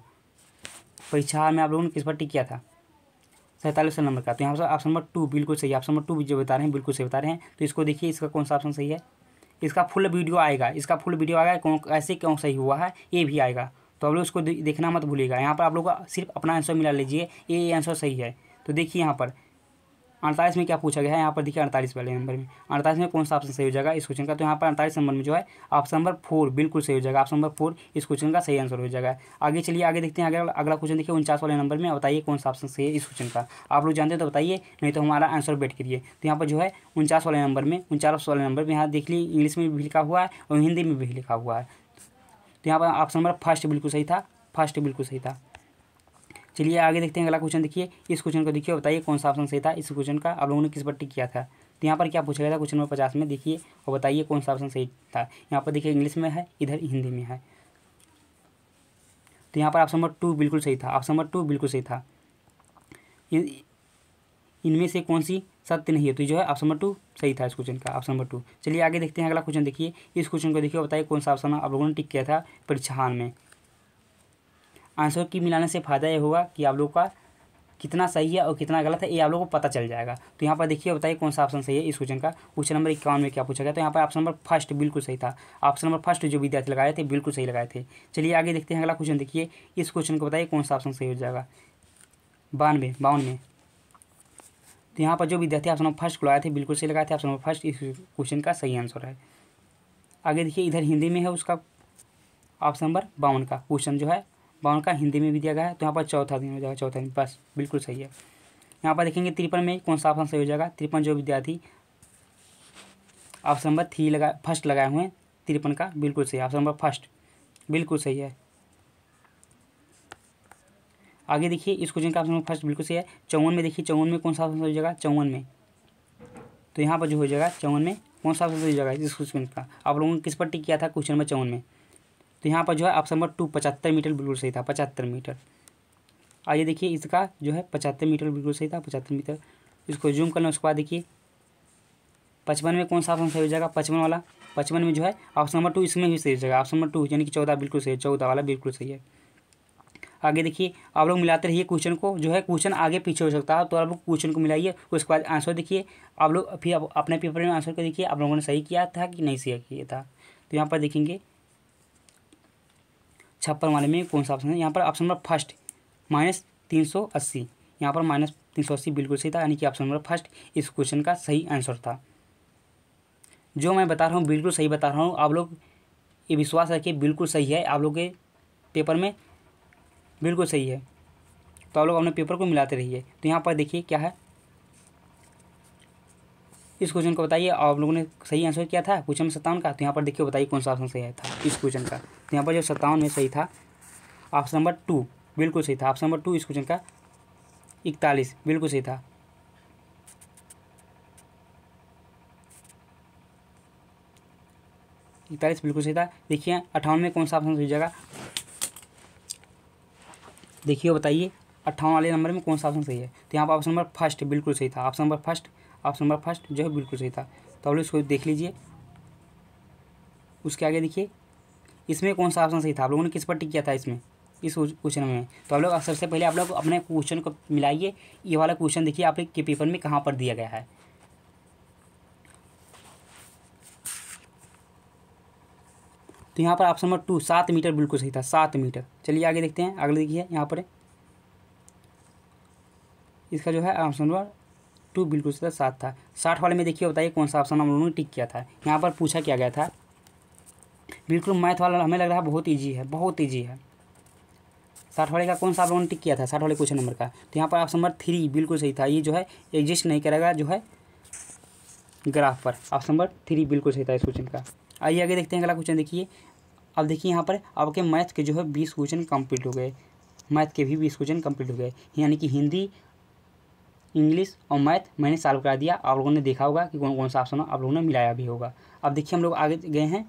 परीक्षा में आप लोगों ने किस पर टिक किया था सैंतालीस नंबर का तो यहाँ पर ऑप्शन नंबर टू बिल्कुल सही ऑप्शन नंबर टू जो बता रहे हैं बिल्कुल सही बता रहे हैं तो इसको देखिए इसका कौन सा ऑप्शन सही है इसका फुल वीडियो आएगा इसका फुल वीडियो आएगा कौन कैसे क्यों सही हुआ है ये भी आएगा तो आप लोग इसको देखना मत भूलिएगा यहाँ पर आप लोग सिर्फ अपना आंसर मिला लीजिए ये आंसर सही है तो देखिए यहाँ पर अड़तालीस में क्या पूछा गया है यहाँ पर देखिए अड़तालीस वाले नंबर में अड़तालीस में कौन सा ऑप्शन सही हो जाएगा इस क्वेश्चन का तो यहाँ पर अड़तालीस नंबर में जो है ऑप्शन नंबर फोर बिल्कुल सही हो जाएगा ऑप्शन नंबर फोर इस क्वेश्चन का सही आंसर हो जाएगा आगे चलिए आगे देखते हैं अगर अगला क्वेश्चन देखिए उनचास वाले नंबर में बताइए कौन सा ऑप्शन सही है इस क्वेश्चन का आप लोग जानते हैं तो बताइए नहीं तो हमारा आंसर बैठ करिए तो यहाँ पर जो है उनचास वाले नंबर में उनचास वाले नंबर में यहाँ देख ली इंग्लिश में भी लिखा हुआ है और हिंदी में भी लिखा हुआ है तो यहाँ पर ऑप्शन नंबर फर्स्ट बिल्कुल सही था फर्स्ट बिल्कुल सही था चलिए आगे देखते हैं अगला क्वेश्चन देखिए इस क्वेश्चन को देखिए बताइए कौन सा ऑप्शन सही था इस क्वेश्चन का आप लोगों ने किस पर टिक किया था तो यहाँ पर क्या पूछा गया था क्वेश्चन नंबर पचास में देखिए और बताइए कौन सा ऑप्शन सही था यहाँ पर देखिए इंग्लिश में है इधर हिंदी में है तो यहाँ पर ऑप्शन नंबर टू बिल्कुल सही था ऑप्शन नंबर टू बिल्कुल सही था इनमें से कौन सी सत्य नहीं है तो जो है ऑप्शन नंबर टू सही था इस क्वेश्चन का ऑप्शन नंबर टू चलिए आगे देखते हैं अगला क्वेश्चन देखिए इस क्वेश्चन को देखिए बताइए कौन सा ऑप्शन आप लोगों ने टिक किया था परीक्षान में आंसर की मिलाने से फ़ायदा ये होगा कि आप लोग का कितना सही है और कितना गलत है ये आप लोगों को पता चल जाएगा तो यहाँ पर देखिए बताइए कौन सा ऑप्शन सही है इस क्वेश्चन का क्वेश्चन नंबर इक्यावन में क्या पूछा गया तो यहाँ पर ऑप्शन नंबर फर्स्ट बिल्कुल सही था ऑप्शन नंबर फर्स्ट जो विद्यार्थी लगाए थे बिल्कुल सही लगाए थे चलिए आगे देखते हैं अगला क्वेश्चन देखिए इस क्वेश्चन को बताइए कौन सा ऑप्शन सही हो जाएगा बानवे बावन में तो यहाँ पर जो विद्यार्थी ऑप्शन नंबर फर्स्ट को लगाए थे बिल्कुल सही लगाए थे ऑप्शन नंबर फर्स्ट इस क्वेश्चन का सही आंसर है आगे देखिए इधर हिंदी में है उसका ऑप्शन नंबर बावन का क्वेश्चन जो है बावन का हिंदी में भी दिया गया है तो यहाँ पर चौथा दिन हो जाएगा चौथा दिन बस बिल्कुल सही है यहाँ पर देखेंगे तिरपन में कौन सा ऑप्शन सही हो जाएगा तिरपन जो विद्यार्थी ऑप्शन नंबर थ्री लगा फर्स्ट लगाए हुए हैं तिरपन का बिल्कुल सही ऑप्शन नंबर फर्स्ट बिल्कुल सही है आगे देखिए इस क्वेश्चन का ऑप्शन नंबर फर्स्ट बिल्कुल सही है चौवन में देखिए चौवन में कौन सा ऑप्शन सही हो जाएगा चौवन में तो यहाँ पर जो हो जाएगा चौवन में कौन सा ऑप्शन सही हो जाएगा इस क्वेश्चन का आप लोगों ने किस पर टिक किया था क्वेश्चन नंबर चौवन में तो यहाँ पर जो है ऑप्शन नंबर टू पचहत्तर मीटर बिल्कुल सही था पचहत्तर मीटर आइए देखिए इसका जो है पचहत्तर मीटर बिल्कुल सही था पचहत्तर मीटर इसको जूम करना उसके बाद देखिए पचपन में कौन सा ऑप्शन सही हो जाएगा पचपन वाला पचपन में जो है ऑप्शन नंबर टू इसमें भी सही हो जाएगा ऑप्शन नंबर टू यानी कि चौदह बिल्कुल सही है चौदह वाला बिल्कुल सही है आगे देखिए आप लोग मिलाते रहिए क्वेश्चन को जो है क्वेश्चन आगे पीछे हो सकता है तो आप लोग क्वेश्चन को मिलाइए उसके बाद आंसर देखिए आप लोग फिर अपने पेपर में आंसर को देखिए आप लोगों ने सही किया था कि नहीं सही किया था तो यहाँ पर देखेंगे छप्पन वाले में कौन सा ऑप्शन है यहाँ पर ऑप्शन नंबर फर्स्ट माइनस तीन सौ अस्सी यहाँ पर माइनस तीन सौ अस्सी बिल्कुल सही था यानी कि ऑप्शन नंबर फर्स्ट इस क्वेश्चन का सही आंसर था जो मैं बता रहा हूँ बिल्कुल सही बता रहा हूँ आप लोग ये विश्वास रखिए बिल्कुल सही है आप लोग के पेपर में बिल्कुल सही है तो आप लोग अपने पेपर को मिलाते रहिए तो यहाँ पर देखिए क्या है इस क्वेश्चन को बताइए आप लोगों ने सही आंसर किया था क्वेश्चन सत्तावन का तो यहाँ पर देखिए बताइए कौन सा ऑप्शन सही था इस क्वेश्चन का तो यहाँ पर जो सत्तावन में सही था ऑप्शन नंबर टू बिल्कुल सही था ऑप्शन नंबर टू इस क्वेश्चन का इकतालीस बिल्कुल सही था इकतालीस बिल्कुल सही था देखिए अठावन में कौन सा ऑप्शन सही जाएगा देखिए बताइए अट्ठावन वाले नंबर में कौन सा ऑप्शन सही है तो यहाँ पर ऑप्शन नंबर फर्स्ट बिल्कुल सही था option number first option number first जो है बिल्कुल सही था तो आप लोग इसको देख लीजिए उसके आगे देखिए इसमें कौन सा ऑप्शन सही था आप लोगों ने किस पर टिक किया था इसमें इस क्वेश्चन में तो आप लोग अक्सर से पहले आप लोग अपने क्वेश्चन को मिलाइए ये वाला क्वेश्चन देखिए आपके पेपर में कहाँ पर दिया गया है तो यहाँ पर ऑप्शन नंबर टू सात मीटर बिल्कुल सही था सात मीटर चलिए आगे देखते हैं अगले देखिए यहाँ पर इसका जो है ऑप्शन नंबर टू बिल्कुल सीधा सात था साठ वाले में देखिए बताइए कौन सा ऑप्शन हम लोगों ने टिक किया था यहाँ पर पूछा क्या गया था बिल्कुल मैथ वाला हमें लग रहा है बहुत ईजी है बहुत ईजी है साठ वाले का कौन सा आप टिक किया था साठ वाले क्वेश्चन नंबर का तो यहाँ पर ऑप्शन नंबर थ्री बिल्कुल सही था ये जो है एग्जिस्ट नहीं करेगा जो है ग्राफ पर ऑप्शन नंबर थ्री बिल्कुल सही था इस क्वेश्चन का आइए आगे देखते हैं अगला क्वेश्चन देखिए अब देखिए यहाँ पर आपके मैथ के जो है बीस क्वेश्चन कंप्लीट हो गए मैथ के भी बीस क्वेश्चन कंप्लीट हो गए यानी कि हिंदी इंग्लिश और मैथ मैंने सॉल्व करा दिया आप लोगों ने देखा होगा कि कौन कौन सा ऑप्शन आप लोगों ने मिलाया भी होगा अब देखिए हम लोग आगे गए हैं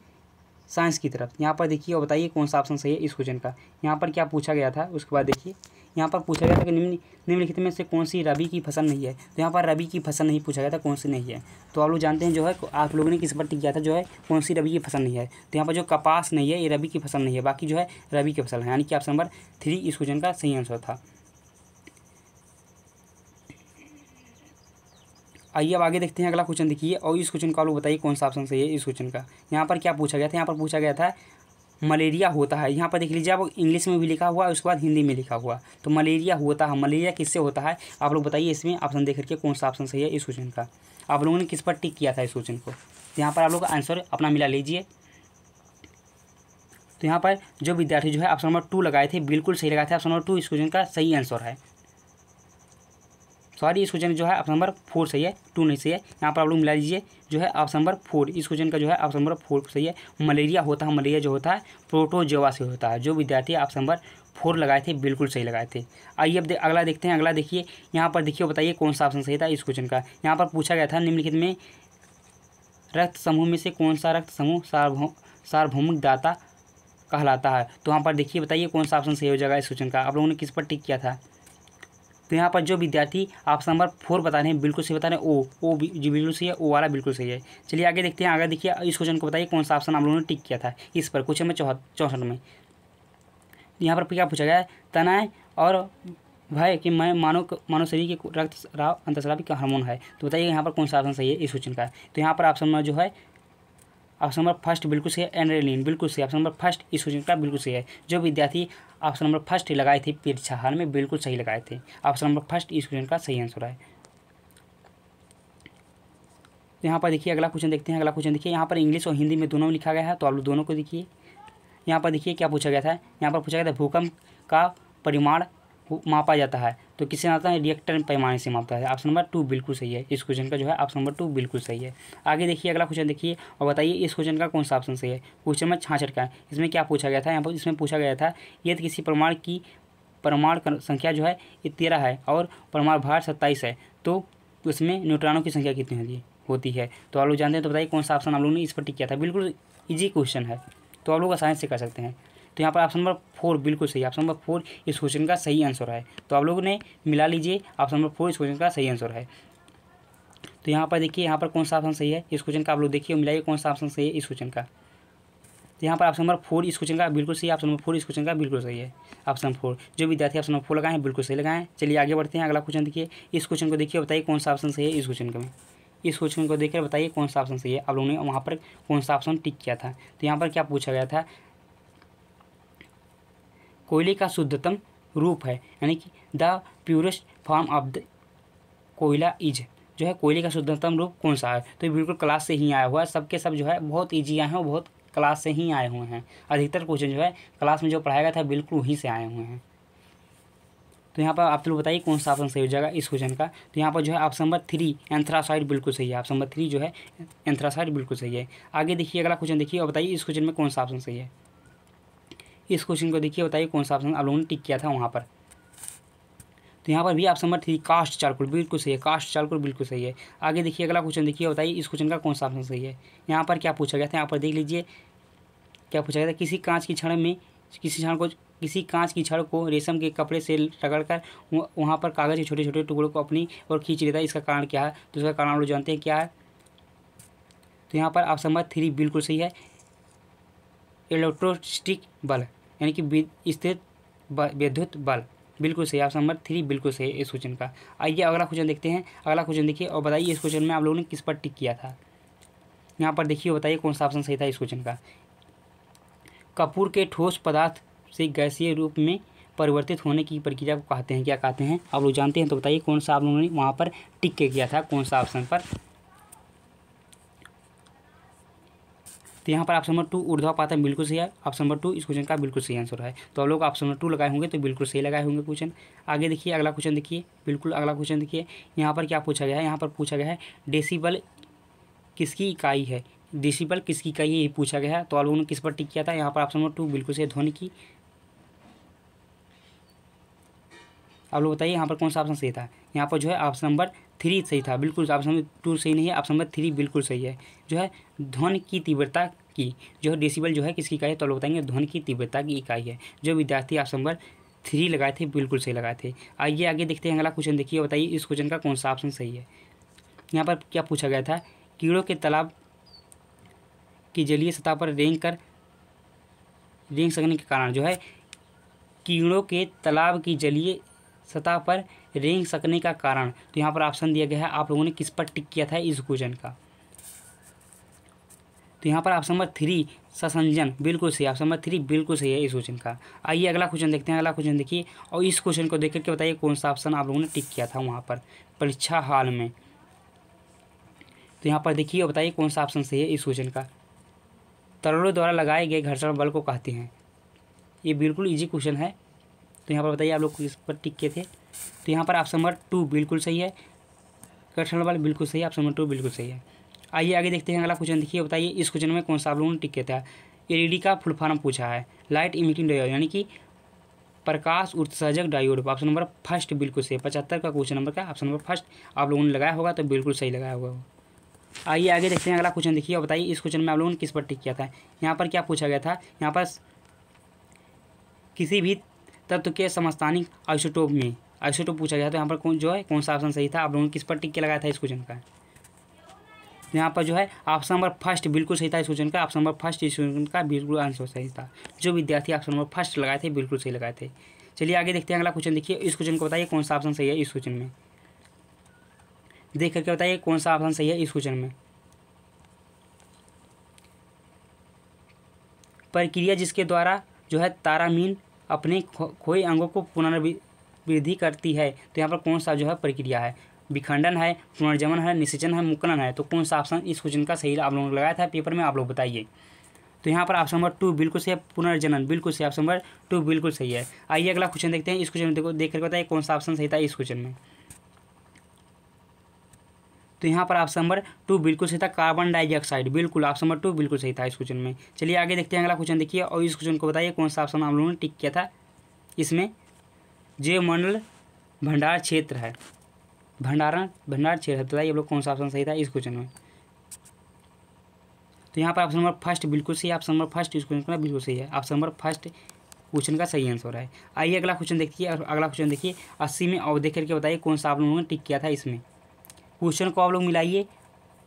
साइंस की तरफ यहाँ पर देखिए और बताइए कौन सा ऑप्शन सही है इस क्वेश्चन का यहाँ पर क्या पूछा गया था उसके बाद देखिए यहाँ पर पूछा गया था कि निम्न निम्नलिखित में से कौन सी रबी की फसल नहीं है तो यहाँ पर रबी की फसल नहीं पूछा गया था कौन सी नहीं है तो आप लोग जानते हैं जो है आप लोगों ने किस पर टिक किया था जो है कौन सी रबी की फसल नहीं है तो यहाँ पर जो कपास नहीं है ये रबी की फसल नहीं है बाकी जो है रबी की फसल है यानी कि ऑप्शन नंबर थ्री इस क्वेश्चन का सही आंसर था आइए अब आगे देखते हैं अगला क्वेश्चन देखिए और इस क्वेश्चन का आप लोग बताइए कौन सा ऑप्शन सही है इस क्वेश्चन का यहाँ पर क्या पूछा गया था यहाँ पर पूछा गया था मलेरिया होता है यहाँ पर देख लीजिए आप इंग्लिश में भी लिखा हुआ है उसके बाद हिंदी में लिखा हुआ तो मलेरिया होता है मलेरिया किससे होता है आप लोग बताइए इसमें ऑप्शन देख करके कौन सा ऑप्शन सही है इस क्वेश्चन का आप लोगों ने किस पर टिक किया था इस क्वेश्चन को तो यहाँ पर आप लोग आंसर अपना मिला लीजिए तो यहाँ पर जो विद्यार्थी जो है ऑप्शन नंबर टू लगाए थे बिल्कुल सही लगाए थे ऑप्शन नंबर टू इस क्वेश्चन का सही आंसर है सॉरी तो इस क्वेश्चन जो है ऑप्शन नंबर फोर सही है टू नहीं सही है यहाँ पर आप लोग मिला लीजिए जो है ऑप्शन नंबर फोर इस क्वेश्चन का जो है ऑप्शन नंबर फोर सही है मलेरिया होता है मलेरिया जो होता है प्रोटोजोवा से होता है जो विद्यार्थी ऑप्शन नंबर फोर लगाए थे बिल्कुल सही लगाए थे आइए अब अगला देखते हैं अगला देखिए यहाँ पर देखिए बताइए कौन सा ऑप्शन सही था इस क्वेश्चन का यहाँ पर पूछा गया था निम्नलिखित में रक्त समूह में से कौन सा रक्त समूह सार्वभौमिक दाता कहलाता है तो यहाँ पर देखिए बताइए कौन सा ऑप्शन सही हो जाएगा इस क्वेश्चन का आप लोगों ने किस पर टिक किया था तो यहाँ पर जो विद्यार्थी ऑप्शन नंबर फोर बता रहे हैं बिल्कुल सही बता रहे हैं ओ ओ जी बिल्कुल सही है ओ वाला बिल्कुल सही है चलिए आगे देखते हैं आगे देखिए इस क्वेश्चन को बताइए कौन सा ऑप्शन आप लोगों ने टिक किया था इस पर क्वेश्चन में चौसठ में यहाँ पर क्या पूछा गया तनाए और भय कि मैं मानव मानव शरीर के रक्त राव अंतस्रावी का हार्मोन है तो बताइए यहाँ पर कौन सा ऑप्शन सही है इस क्वेश्चन का तो यहाँ पर ऑप्शन नंबर जो है ऑप्शन नंबर फर्स्ट बिल्कुल सही है एनरेलिन बिल्कुल सही ऑप्शन नंबर फर्स्ट इस क्वेश्चन का बिल्कुल सही है जो विद्यार्थी ऑप्शन नंबर फर्स्ट लगाए थे परीक्षा हाल में बिल्कुल सही लगाए थे ऑप्शन नंबर फर्स्ट इस क्वेश्चन का सही आंसर है यहाँ पर देखिए अगला क्वेश्चन देखते हैं अगला क्वेश्चन देखिए यहाँ पर इंग्लिश और हिंदी में दोनों लिखा गया है तो आप लोग दोनों को देखिए यहाँ पर देखिए क्या पूछा गया था यहाँ पर पूछा गया था भूकंप का परिमाण मापा जाता है तो किसे मापता है रिएक्टर पैमाने से मापता है ऑप्शन नंबर टू बिल्कुल सही है इस क्वेश्चन का जो है ऑप्शन नंबर टू बिल्कुल सही है आगे देखिए अगला क्वेश्चन देखिए और बताइए इस क्वेश्चन का कौन सा ऑप्शन सही है क्वेश्चन नंबर छाछठ का है इसमें क्या पूछा गया था यहाँ पर इसमें पूछा गया था यदि किसी प्रमाण की परमाणु संख्या जो है ये तेरह है और परमाणु भार सत्ताईस है तो उसमें न्यूट्रॉनों की संख्या कितनी होती है होती है तो आप लोग जानते हैं तो बताइए कौन सा ऑप्शन आप लोगों ने इस पर टिक किया था बिल्कुल ईजी क्वेश्चन है तो आप लोग आसानी से कर सकते हैं तो यहाँ पर ऑप्शन नंबर फोर बिल्कुल सही ऑप्शन नंबर फोर इस क्वेश्चन का सही आंसर है तो आप लोगों ने मिला लीजिए ऑप्शन नंबर फोर इस क्वेश्चन का सही आंसर है तो यहाँ पर देखिए यहाँ पर कौन सा ऑप्शन सही है इस क्वेश्चन का आप लोग देखिए मिलाइए कौन सा ऑप्शन सही है इस क्वेश्चन का तो यहाँ पर ऑप्शन नंबर फोर इस क्वेश्चन का बिल्कुल सही ऑप्शन नंबर फोर इस क्वेश्चन का बिल्कुल सही है ऑप्शन नंबर फोर जो विद्यार्थी ऑप्शन नंबर फोर लगाए हैं बिल्कुल सही लगाए चलिए आगे बढ़ते हैं अगला क्वेश्चन देखिए इस क्वेश्चन को देखिए बताइए कौन सा ऑप्शन सही है इस क्वेश्चन का में इस क्वेश्चन को देखकर बताइए कौन सा ऑप्शन सही है आप लोगों ने वहाँ पर कौन सा ऑप्शन टिक किया था तो यहाँ पर क्या पूछा गया था कोयले का शुद्धतम रूप है यानी कि the purest form of the कोयला इज जो है कोयले का शुद्धतम रूप कौन सा है तो ये बिल्कुल क्लास से ही आया हुआ है सबके सब जो है बहुत ईजी आए हैं बहुत क्लास से ही आए हुए हैं अधिकतर क्वेश्चन जो है क्लास में जो पढ़ाया गया था बिल्कुल वहीं से आए हुए हैं तो यहाँ पर आप लोग बताइए कौन सा ऑप्शन सही हो जाएगा इस क्वेश्चन का तो यहाँ पर जो है ऑप्शन नंबर थ्री एंथ्रासाइड बिल्कुल सही है ऑप्शन नंबर थ्री जो है एंथ्रासाइड बिल्कुल सही है आगे देखिए अगला क्वेश्चन देखिए और बताइए इस क्वेश्चन में कौन सा ऑप्शन सही है इस क्वेश्चन को देखिए बताइए कौन सा ऑप्शन आप लोगों ने टिक किया था वहाँ पर तो यहाँ पर भी आप नंबर थ्री कास्ट चारकुल बिल्कुल सही है कास्ट चारकुल बिल्कुल सही है आगे देखिए अगला क्वेश्चन देखिए बताइए इस क्वेश्चन का कौन सा ऑप्शन सही है यहाँ पर क्या पूछा गया था यहाँ पर देख लीजिए क्या पूछा गया था किसी कांच की छड़ में किसी क्षण को किसी कांच की छड़ को रेशम के कपड़े से रगड़कर वहाँ पर कागज़ के छोटे छोटे टुकड़ों को अपनी और खींच लेता है इसका कारण क्या है तो इसका कारण आप लोग जानते हैं क्या है तो यहाँ पर आप समझ थ्री बिल्कुल सही है इलेक्ट्रोस्टिक बल यानी कि स्थित विद्युत बल बिल्कुल सही ऑप्शन नंबर थ्री बिल्कुल सही है इस क्वेश्चन का आइए अगला क्वेश्चन देखते हैं अगला क्वेश्चन देखिए और बताइए इस क्वेश्चन में आप लोगों ने किस पर टिक किया था यहाँ पर देखिए बताइए कौन सा ऑप्शन सही था इस क्वेश्चन का कपूर के ठोस पदार्थ से गैसीय रूप में परिवर्तित होने की प्रक्रिया को कहते हैं क्या कहते हैं आप लोग जानते हैं तो बताइए कौन सा आप लोगों ने वहाँ पर टिक किया था कौन सा ऑप्शन पर तो यहाँ पर ऑप्शन नंबर टू है बिल्कुल सही है ऑप्शन नंबर टू इस क्वेश्चन का बिल्कुल सही आंसर है तो आप लोग ऑप्शन नंबर टू लगाए होंगे तो बिल्कुल सही लगाए होंगे क्वेश्चन आगे देखिए अगला क्वेश्चन देखिए बिल्कुल अगला क्वेश्चन देखिए यहाँ पर क्या पूछा गया है यहाँ पर पूछा गया है डेसीबल किसकी इकाई है डेसीबल किसकी इकाई है ये पूछा गया है तो आप लोगों ने किस पर टिक किया था यहाँ पर ऑप्शन नंबर टू बिल्कुल सही ध्वनि की आप लोग बताइए यहाँ पर कौन सा ऑप्शन सही था यहाँ पर जो है ऑप्शन नंबर थ्री सही था बिल्कुल ऑप्शन टू सही नहीं है ऑप्शन नंबर थ्री बिल्कुल सही है जो है ध्वन की तीव्रता की जो है डेसीबल जो है किसकी इकाई है तो लोग बताएंगे ध्वन की तीव्रता की इकाई है जो विद्यार्थी ऑप्शन नंबर थ्री लगाए थे बिल्कुल सही लगाए थे आइए आगे देखते हैं अगला क्वेश्चन देखिए बताइए इस क्वेश्चन का कौन सा ऑप्शन सही है यहाँ पर क्या पूछा गया था कीड़ों के तालाब की जलीय सतह पर रेंग कर रेंग सकने के कारण जो है कीड़ों के तालाब की जलीय सतह पर रेंग सकने का कारण तो यहाँ पर ऑप्शन दिया गया है आप लोगों ने किस पर टिक किया था इस क्वेश्चन का तो यहाँ पर ऑप्शन नंबर थ्री ससंजन बिल्कुल सही ऑप्शन नंबर थ्री बिल्कुल सही है इस क्वेश्चन का आइए अगला क्वेश्चन देखते हैं अगला क्वेश्चन देखिए और इस क्वेश्चन को देख करके बताइए कौन सा ऑप्शन आप लोगों ने टिक किया था वहाँ पर परीक्षा हाल में तो यहाँ पर देखिए और बताइए कौन सा ऑप्शन सही है इस क्वेश्चन का तरड़ों द्वारा लगाए गए घर्षण बल को कहते हैं ये बिल्कुल ईजी क्वेश्चन है तो यहाँ पर बताइए आप लोग किस पर टिक किए थे तो यहाँ पर ऑप्शन नंबर टू बिल्कुल सही है करेक्ट नंबर बिल्कुल सही है ऑप्शन नंबर टू बिल्कुल सही है आइए आगे देखते हैं अगला क्वेश्चन देखिए बताइए इस क्वेश्चन में कौन सा आप लोगों ने टिक किया था एलईडी का फुल फॉर्म पूछा है लाइट इमिटिंग डायोड यानी कि प्रकाश उत्सर्जक डायोड ऑप्शन नंबर फर्स्ट बिल्कुल सही पचहत्तर का क्वेश्चन नंबर का ऑप्शन नंबर फर्स्ट आप लोगों ने लगाया होगा तो बिल्कुल सही लगाया होगा आइए आगे देखते हैं अगला क्वेश्चन देखिए और बताइए इस क्वेश्चन में आप लोगों ने किस पर टिक किया था यहाँ पर क्या पूछा गया था यहाँ पर किसी भी तत्व तो के समस्थानिक आइसोटोप में आइसोटोप पूछा गया तो यहाँ पर कौन जो है कौन सा ऑप्शन सही था आप लोगों ने किस पर टिक्के लगाया था इस क्वेश्चन का यहाँ पर जो है ऑप्शन नंबर फर्स्ट बिल्कुल सही था इस क्वेश्चन का ऑप्शन नंबर फर्स्ट इस क्वेश्चन का बिल्कुल आंसर सही था जो विद्यार्थी ऑप्शन नंबर फर्स्ट लगाए थे बिल्कुल सही लगाए थे चलिए आगे देखते हैं अगला क्वेश्चन देखिए इस क्वेश्चन को बताइए कौन सा ऑप्शन सही है इस क्वेश्चन में देख करके बताइए कौन सा ऑप्शन सही है इस क्वेश्चन में प्रक्रिया जिसके द्वारा जो है तारामीन अपने खोए अंगों को पुनर्वृद्धि करती है तो यहाँ पर कौन सा जो है प्रक्रिया है विखंडन है पुनर्जमन है निषेचन है मुकलन है तो कौन सा ऑप्शन इस क्वेश्चन का सही आप लोगों ने लगाया था पेपर में आप लोग बताइए तो यहाँ पर ऑप्शन नंबर टू बिल्कुल सही है पुनर्जनन बिल्कुल सही ऑप्शन नंबर टू बिल्कुल सही है आइए अगला क्वेश्चन देखते हैं इस क्वेश्चन में देखो देख कर बताइए कौन सा ऑप्शन सही था इस क्वेश्चन में तो यहाँ पर ऑप्शन नंबर टू बिल्कुल सही था कार्बन डाइऑक्साइड बिल्कुल ऑप्शन नंबर टू बिल्कुल सही था इस क्वेश्चन में चलिए आगे देखते हैं अगला क्वेश्चन देखिए और इस क्वेश्चन को बताइए कौन सा ऑप्शन हम लोगों ने टिक किया था इसमें जयमंडल भंडार क्षेत्र है भंडारण भंडार क्षेत्र तो बताइए आप लोग कौन सा ऑप्शन सही था इस क्वेश्चन में तो यहाँ पर ऑप्शन नंबर फर्स्ट बिल्कुल सही ऑप्शन नंबर फर्स्ट इस क्वेश्चन का बिल्कुल सही है ऑप्शन नंबर फर्स्ट क्वेश्चन का सही आंसर है आइए अगला क्वेश्चन देखिए अगला क्वेश्चन देखिए अस्सी में देख करके बताइए कौन सा आप लोगों ने टिक किया था इसमें क्वेश्चन को आप लोग मिलाइए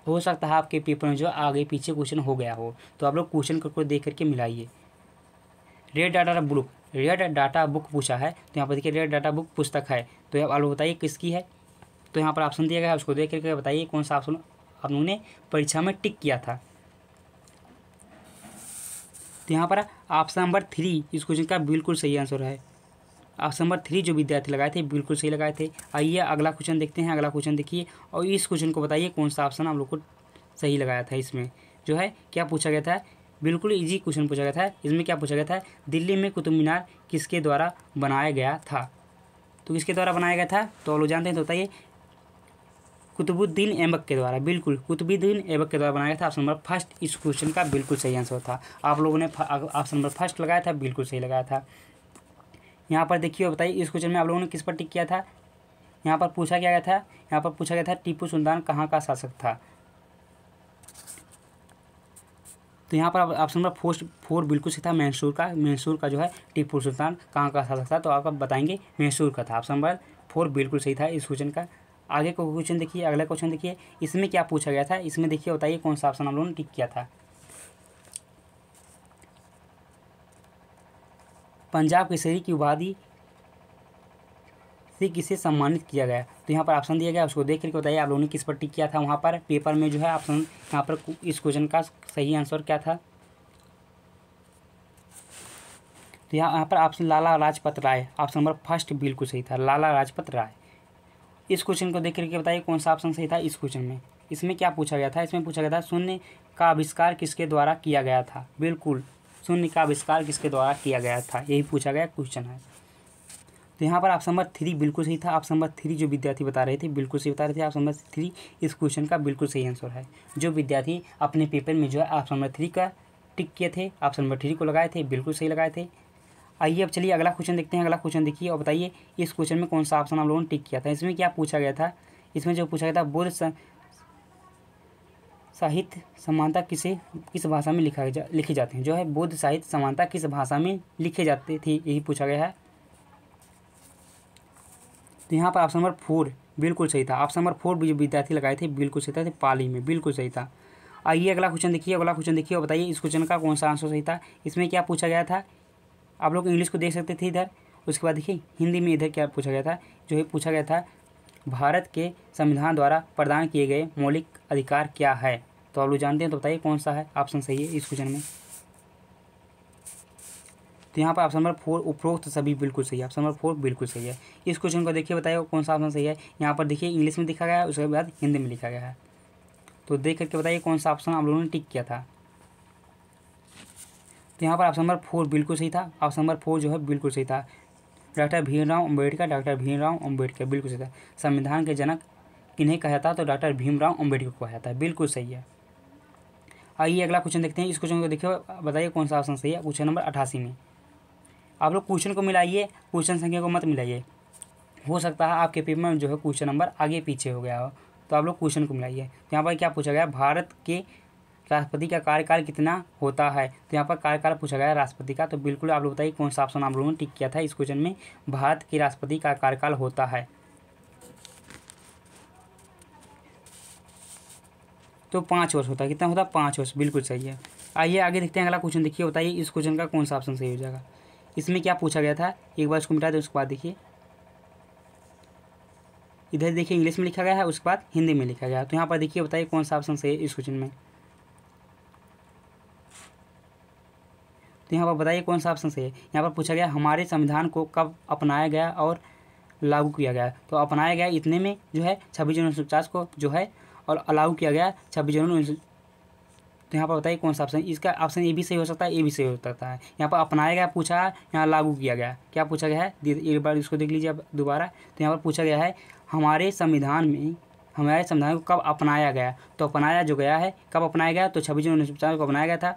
हो सकता है आपके पेपर में जो आगे पीछे क्वेश्चन हो गया हो तो आप लोग क्वेश्चन को देख करके मिलाइए red data book red data book पूछा है तो यहाँ पर देखिए रेड डाटा बुक पुस्तक है तो आप लोग बताइए किसकी है तो यहाँ पर ऑप्शन दिया गया है उसको देख करके बताइए कौन सा ऑप्शन आप लोगों ने परीक्षा में टिक किया था तो यहाँ पर ऑप्शन नंबर थ्री इस क्वेश्चन का बिल्कुल सही आंसर है ऑप्शन नंबर थ्री जो विद्यार्थी लगाए थे बिल्कुल सही लगाए थे आइए अगला क्वेश्चन देखते हैं अगला क्वेश्चन देखिए और इस क्वेश्चन को बताइए कौन सा ऑप्शन आप लोग को सही लगाया था इसमें जो है क्या पूछा गया था बिल्कुल इजी क्वेश्चन पूछा गया था इसमें क्या पूछा गया था दिल्ली में कुतुब मीनार किसके द्वारा बनाया गया था तो किसके द्वारा बनाया गया था तो लोग जानते हैं तो बताइए कुतुबुद्दीन ऐबक के द्वारा बिल्कुल कुतुबुद्दीन ऐबक के द्वारा बनाया गया था ऑप्शन नंबर फर्स्ट इस क्वेश्चन का बिल्कुल सही आंसर था आप लोगों ने ऑप्शन नंबर फर्स्ट लगाया था बिल्कुल सही लगाया था यहाँ पर देखिए बताइए इस क्वेश्चन में आप लोगों ने किस पर टिक किया था यहाँ पर पूछा गया था यहाँ पर पूछा गया था टीपू सुल्तान कहाँ का शासक था तो यहाँ पर ऑप्शन नंबर फोर्स फोर बिल्कुल सही था मैसूर का मैसूर का जो है टीपू सुल्तान कहाँ का शासक था तो आप बताएंगे मैसूर का था ऑप्शन नंबर फोर बिल्कुल सही था इस क्वेश्चन का आगे का क्वेश्चन देखिए अगला क्वेश्चन देखिए इसमें क्या पूछा गया था इसमें देखिए बताइए कौन सा ऑप्शन हम लोगों ने टिक किया था पंजाब के शहरी की उपाधि से किसे सम्मानित किया गया तो यहाँ पर ऑप्शन दिया गया उसको देख करके बताइए आप लोगों ने किस पर टिक किया था वहाँ पर पेपर में जो है ऑप्शन यहाँ पर इस क्वेश्चन का सही आंसर क्या था तो यहाँ यहाँ पर option Lala Lajpat Rai option number first बिल्कुल सही था लाला लाजपत राय इस क्वेश्चन को देख करके बताइए कौन सा ऑप्शन सही था इस क्वेश्चन में इसमें क्या पूछा गया था इसमें पूछा गया था शून्य का आविष्कार किसके द्वारा किया गया था बिल्कुल शून्य का आविष्कार किसके द्वारा किया गया था यही पूछा गया क्वेश्चन है तो यहाँ पर आप नंबर थ्री बिल्कुल सही था आप नंबर थ्री जो विद्यार्थी बता रहे थे बिल्कुल सही बता रहे थे आप नंबर थ्री इस क्वेश्चन का बिल्कुल सही आंसर है जो विद्यार्थी अपने पेपर में जो है आप नंबर थ्री का टिक किए थे आप नंबर थ्री को लगाए थे बिल्कुल सही लगाए थे आइए अब चलिए अगला क्वेश्चन देखते हैं अगला क्वेश्चन देखिए और बताइए इस क्वेश्चन में कौन सा ऑप्शन आप लोगों ने टिक किया था इसमें क्या पूछा गया था इसमें जो पूछा गया था बुर्ज साहित्य समानता किसे किस भाषा में लिखा जा लिखी जाती है जो है बौद्ध साहित्य समानता किस भाषा में लिखे जाते थे यही पूछा गया है तो यहाँ पर ऑप्शन नंबर फोर बिल्कुल सही था ऑप्शन नंबर फोर जो विद्यार्थी लगाए थे बिल्कुल सही था पाली में बिल्कुल सही था आइए अगला क्वेश्चन देखिए अगला क्वेश्चन देखिए और बताइए इस क्वेश्चन का कौन सा आंसर सही था इसमें क्या पूछा गया था आप लोग इंग्लिश को देख सकते थे इधर उसके बाद देखिए हिंदी में इधर क्या पूछा गया था जो है पूछा गया था भारत के संविधान द्वारा प्रदान किए गए मौलिक अधिकार क्या है तो आप लोग जानते हैं तो बताइए कौन सा है ऑप्शन सही है इस क्वेश्चन में तो यहाँ पर ऑप्शन नंबर फोर उपरोक्त सभी बिल्कुल सही है ऑप्शन नंबर फोर बिल्कुल सही है इस क्वेश्चन को देखिए बताइए कौन सा ऑप्शन सही है यहाँ पर देखिए इंग्लिश में लिखा गया है उसके बाद हिंदी में लिखा गया है तो देख करके बताइए कौन सा ऑप्शन आप लोगों ने टिक किया था तो यहाँ पर ऑप्शन नंबर फोर बिल्कुल सही था ऑप्शन नंबर फोर जो है बिल्कुल सही था डॉक्टर भीमराव अम्बेडकर डॉक्टर भीमराव अम्बेडकर बिल्कुल सही था संविधान के जनक किन्हें कहा है तो डॉक्टर भीमराव अम्बेडकर को कहा है बिल्कुल सही है आइए अगला क्वेश्चन देखते हैं इस क्वेश्चन को देखिए बताइए कौन सा ऑप्शन सही है क्वेश्चन नंबर अठासी में आप लोग क्वेश्चन को मिलाइए क्वेश्चन संख्या को मत मिलाइए हो सकता है आपके पेपर में जो है क्वेश्चन नंबर आगे पीछे हो गया हो तो आप लोग क्वेश्चन को मिलाइए तो यहाँ पर क्या पूछा गया भारत के राष्ट्रपति का कार्यकाल कितना होता है तो यहाँ पर कार्यकाल पूछा गया है राष्ट्रपति का तो बिल्कुल आप लोग बताइए कौन सा ऑप्शन आप लोगों ने टिक किया था इस क्वेश्चन में भारत के राष्ट्रपति का कार्यकाल होता है तो पाँच वर्ष होता है कितना होता है पाँच वर्ष बिल्कुल सही है आइए आगे देखते हैं अगला क्वेश्चन देखिए बताइए इस क्वेश्चन का कौन सा ऑप्शन सही हो जाएगा इसमें क्या पूछा गया था एक बार इसको मिटा दें उसके बाद देखिए इधर देखिए इंग्लिश में लिखा गया है उसके बाद हिंदी में लिखा गया है तो यहाँ पर देखिए बताइए कौन सा ऑप्शन सही है इस क्वेश्चन में तो यहाँ पर बताइए कौन सा ऑप्शन सही है यहाँ पर पूछा गया हमारे संविधान को कब अपनाया गया और लागू किया गया तो अपनाया गया इतने में जो है छब्बीस जनवरी उन्नीस को जो है और अलाउ किया गया छब्बीस जनवरी उन्नीस तो यहाँ पर बताइए कौन सा ऑप्शन इसका ऑप्शन ए भी सही हो सकता है ए भी सही हो सकता है यहाँ पर अपनाया गया पूछा यहाँ लागू किया गया क्या पूछा गया है एक बार इसको देख लीजिए दोबारा तो यहाँ पर पूछा गया है हमारे संविधान में हमारे संविधान को कब अपनाया गया तो अपनाया जो गया है कब अपनाया गया तो छब्बीस जनवरी उन्नीस को अपनाया गया था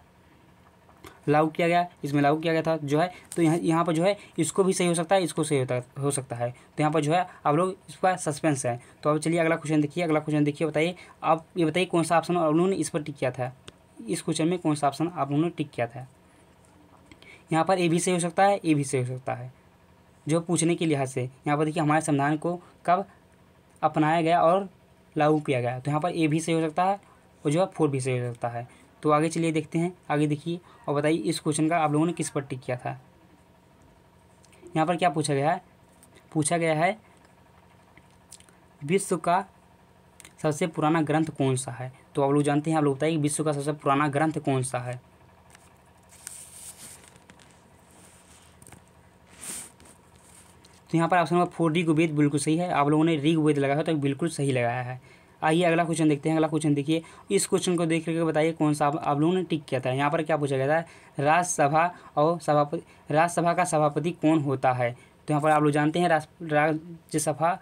लागू किया गया इसमें लागू किया गया था जो है तो यहाँ यहाँ पर जो है इसको भी सही हो सकता है इसको सही होता हो सकता है तो यहाँ पर जो है आप लोग इस पर सस्पेंस है तो अब चलिए अगला क्वेश्चन देखिए अगला क्वेश्चन देखिए बताइए आप ये बताइए कौन सा ऑप्शन उन्होंने इस पर टिक किया था इस क्वेश्चन में कौन सा ऑप्शन आप उन्होंने टिक किया था यहाँ पर ए भी सही हो सकता है ए भी सही हो सकता है जो पूछने के लिहाज से यहाँ पर देखिए हमारे संविधान को कब अपनाया गया और लागू किया गया तो यहाँ पर ए भी सही हो सकता है और जो है फोर भी सही हो सकता है तो आगे चलिए देखते हैं आगे देखिए और बताइए इस क्वेश्चन का आप लोगों ने किस पर टिक किया था यहाँ पर क्या पूछा गया है पूछा गया है विश्व का सबसे पुराना ग्रंथ कौन सा है तो आप लोग जानते हैं आप लोग बताइए विश्व का सबसे पुराना ग्रंथ कौन सा है तो यहाँ पर ऑप्शन नंबर फोर ऋग्वेद बिल्कुल सही है आप लोगों ने ऋग्वेद लगाया है तो बिल्कुल सही लगाया है आइए अगला क्वेश्चन देखते हैं अगला क्वेश्चन देखिए इस क्वेश्चन को देख करके बताइए कौन सा आप, लोगों ने टिक किया था यहाँ पर क्या पूछा गया था राज्यसभा और सभापति राज्यसभा का सभापति कौन होता है तो यहाँ पर आप लोग जानते हैं राज्यसभा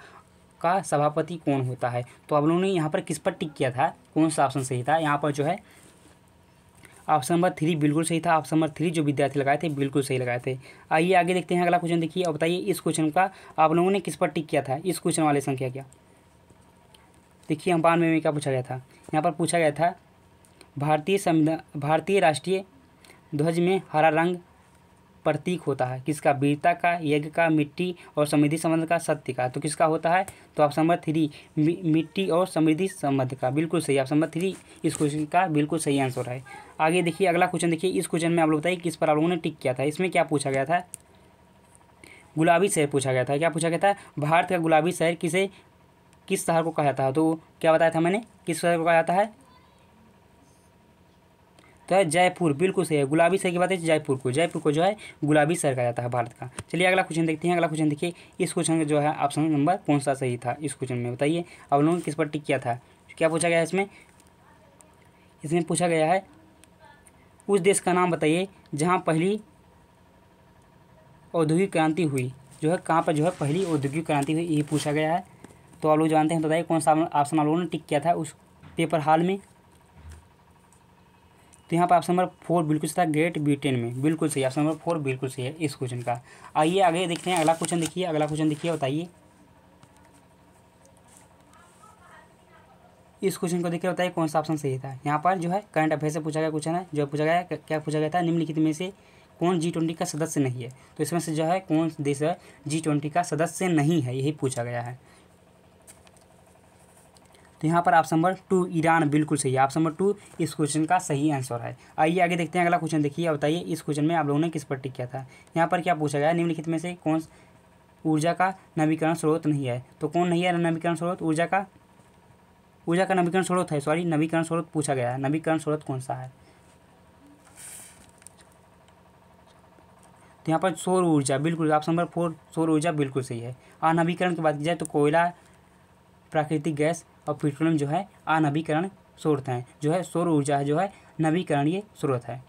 का सभापति कौन होता है तो आप लोगों ने यहाँ पर किस पर टिक किया था कौन सा ऑप्शन सही था यहाँ पर जो है ऑप्शन नंबर थ्री बिल्कुल सही था ऑप्शन नंबर थ्री जो विद्यार्थी लगाए थे बिल्कुल सही लगाए थे आइए आगे देखते हैं अगला क्वेश्चन देखिए और बताइए इस क्वेश्चन का आप लोगों ने किस पर टिक किया था इस क्वेश्चन वाले संख्या क्या देखिए बानवे में क्या पूछा गया था यहाँ पर पूछा गया था भारतीय संविधान भारतीय राष्ट्रीय ध्वज में हरा रंग प्रतीक होता है किसका वीरता का यज्ञ का मिट्टी और समृद्धि संबंध का सत्य का तो किसका होता है तो आप नंबर थ्री मिट्टी और समृद्धि संबंध का बिल्कुल सही आप नंबर थ्री इस क्वेश्चन का बिल्कुल सही आंसर है आगे देखिए अगला क्वेश्चन देखिए इस क्वेश्चन में आप लोग बताइए किस पर आप लोगों ने टिक किया था इसमें क्या पूछा गया था गुलाबी शहर पूछा गया था क्या पूछा गया था भारत का गुलाबी शहर किसे किस शहर को कहा जाता है तो क्या बताया था मैंने किस शहर को कहा जाता है तो है जयपुर बिल्कुल सही है गुलाबी शहर की बात है जयपुर को जयपुर को जो है गुलाबी शहर कहा जाता है भारत का चलिए अगला क्वेश्चन देखते हैं अगला क्वेश्चन देखिए इस क्वेश्चन का जो है ऑप्शन नंबर कौन सा सही था इस क्वेश्चन में बताइए अब लोगों ने किस पर टिक किया था क्या पूछा गया है इसमें इसमें पूछा गया है उस देश का नाम बताइए जहाँ पहली औद्योगिक क्रांति हुई जो है कहाँ पर जो है पहली औद्योगिक क्रांति हुई ये पूछा गया है तो आप लोग जानते हैं बताइए कौन सा ऑप्शन आप लोगों ने टिक किया था उस पेपर हाल में तो यहाँ पर ऑप्शन नंबर फोर बिल्कुल सही था ग्रेट ब्रिटेन में बिल्कुल सही ऑप्शन नंबर फोर बिल्कुल सही है इस क्वेश्चन का आइए आगे देखते हैं अगला क्वेश्चन देखिए अगला क्वेश्चन देखिए बताइए इस क्वेश्चन को देखिए बताइए कौन सा ऑप्शन सही था यहाँ पर जो है करंट अफेयर से पूछा गया क्वेश्चन है जो पूछा गया क्या पूछा गया था निम्नलिखित में से कौन जी ट्वेंटी का सदस्य नहीं है तो इसमें से जो है कौन देश है जी ट्वेंटी का सदस्य नहीं है यही पूछा गया है तो यहाँ पर ऑप्शन नंबर टू ईरान बिल्कुल सही है ऑप्शन नंबर टू इस क्वेश्चन का सही आंसर है आइए आगे देखते हैं अगला क्वेश्चन देखिए बताइए इस क्वेश्चन में आप लोगों ने किस पर टिक किया था यहाँ पर क्या पूछा गया निम्नलिखित में से कौन ऊर्जा का नवीकरण स्रोत नहीं है तो कौन नहीं है नवीकरण स्रोत ऊर्जा का ऊर्जा का नवीकरण स्रोत है सॉरी नवीकरण स्रोत पूछा गया है नवीकरण स्रोत कौन सा है तो यहाँ पर सौर ऊर्जा बिल्कुल ऑप्शन नंबर फोर सौर ऊर्जा बिल्कुल सही है और नवीकरण की बात की जाए तो कोयला प्राकृतिक गैस और पेट्रोलियम जो है अनवीकरण स्रोत हैं जो है सौर ऊर्जा है जो है नवीकरणीय स्रोत है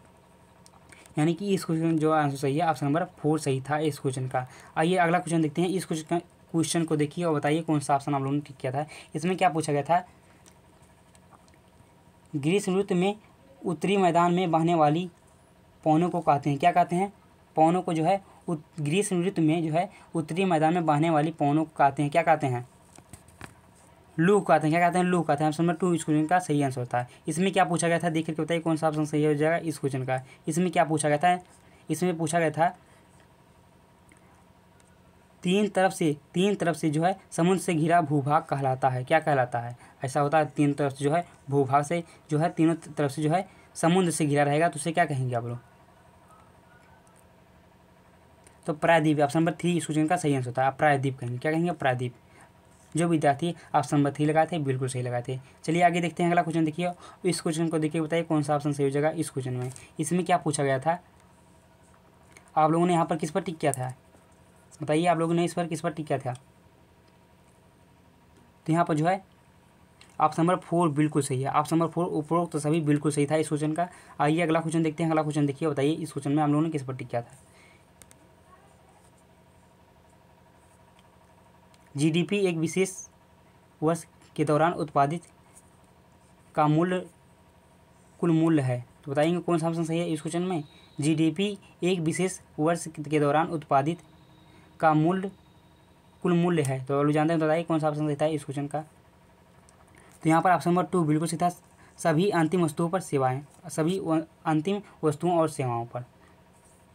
यानी कि इस क्वेश्चन जो आंसर सही है ऑप्शन नंबर फोर सही था इस क्वेश्चन का आइए अगला क्वेश्चन देखते हैं इस क्वेश्चन क्वेश्चन को देखिए और बताइए कौन सा ऑप्शन आप लोगों ने ठीक किया था इसमें क्या पूछा गया था ग्रीष्म ऋतु में उत्तरी मैदान में बहने वाली पौनों को कहते हैं क्या कहते हैं पौनों को जो है ग्रीष्म ऋतु में जो है उत्तरी मैदान में बहने वाली पौनों को कहते हैं क्या कहते हैं लू कहते हैं क्या कहते हैं लू कहते हैं ऑप्शन नंबर टू इस क्वेश्चन का सही आंसर होता है इसमें क्या पूछा गया था देख करके बताइए कौन सा ऑप्शन सही हो जाएगा इस क्वेश्चन का इसमें क्या पूछा गया था इसमें पूछा गया था तीन तरफ से तीन तरफ से जो है समुद्र से घिरा भूभाग कहलाता है क्या कहलाता है ऐसा होता है तीन तरफ से जो है भूभाग से जो है तीनों तरफ से जो है समुद्र से घिरा रहेगा तो उसे क्या कहेंगे आप लोग तो प्रायद्वीप ऑप्शन नंबर थ्री इस क्वेश्चन का सही आंसर होता है प्रायद्वीप कहेंगे क्या कहेंगे प्रायद्वीप जो विद्यार्थी ऑप्शन नंबर थ्री लगाए थे बिल्कुल सही लगाए थे चलिए आगे देखते हैं अगला क्वेश्चन देखिए इस क्वेश्चन को देखिए बताइए कौन सा ऑप्शन सही हो जाएगा इस क्वेश्चन में इसमें क्या पूछा गया था आप लोगों ने यहाँ पर किस पर टिक किया था बताइए आप लोगों ने इस पर किस पर टिक किया था तो यहाँ पर जो है ऑप्शन नंबर फोर बिल्कुल सही है ऑप्शन नंबर फोर उपरोक्त तो सभी बिल्कुल सही था इस क्वेश्चन का आइए अगला क्वेश्चन देखते हैं अगला क्वेश्चन देखिए बताइए इस क्वेश्चन में हम लोगों ने किस पर टिक किया था जीडीपी एक विशेष वर्ष के दौरान उत्पादित का मूल्य कुल मूल्य है तो बताएंगे कौन सा ऑप्शन सही है इस क्वेश्चन में जीडीपी एक विशेष वर्ष के दौरान उत्पादित का मूल्य कुल मूल्य है तो लोग जानते हैं तो बताइए कौन सा ऑप्शन सही था इस क्वेश्चन का तो यहाँ पर ऑप्शन नंबर टू बिल्कुल सही था सभी अंतिम वस्तुओं पर सेवाएं सभी अंतिम वस्तुओं और सेवाओं पर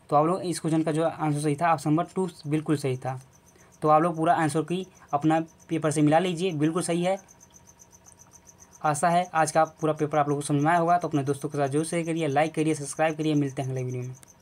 तो आप लोग इस क्वेश्चन का जो आंसर सही था ऑप्शन नंबर टू बिल्कुल सही था तो आप लोग पूरा आंसर की अपना पेपर से मिला लीजिए बिल्कुल सही है आशा है आज का पूरा पेपर आप लोगों को समझ में आया होगा तो अपने दोस्तों के साथ जरूर शेयर करिए लाइक करिए सब्सक्राइब करिए मिलते हैं अगले वीडियो में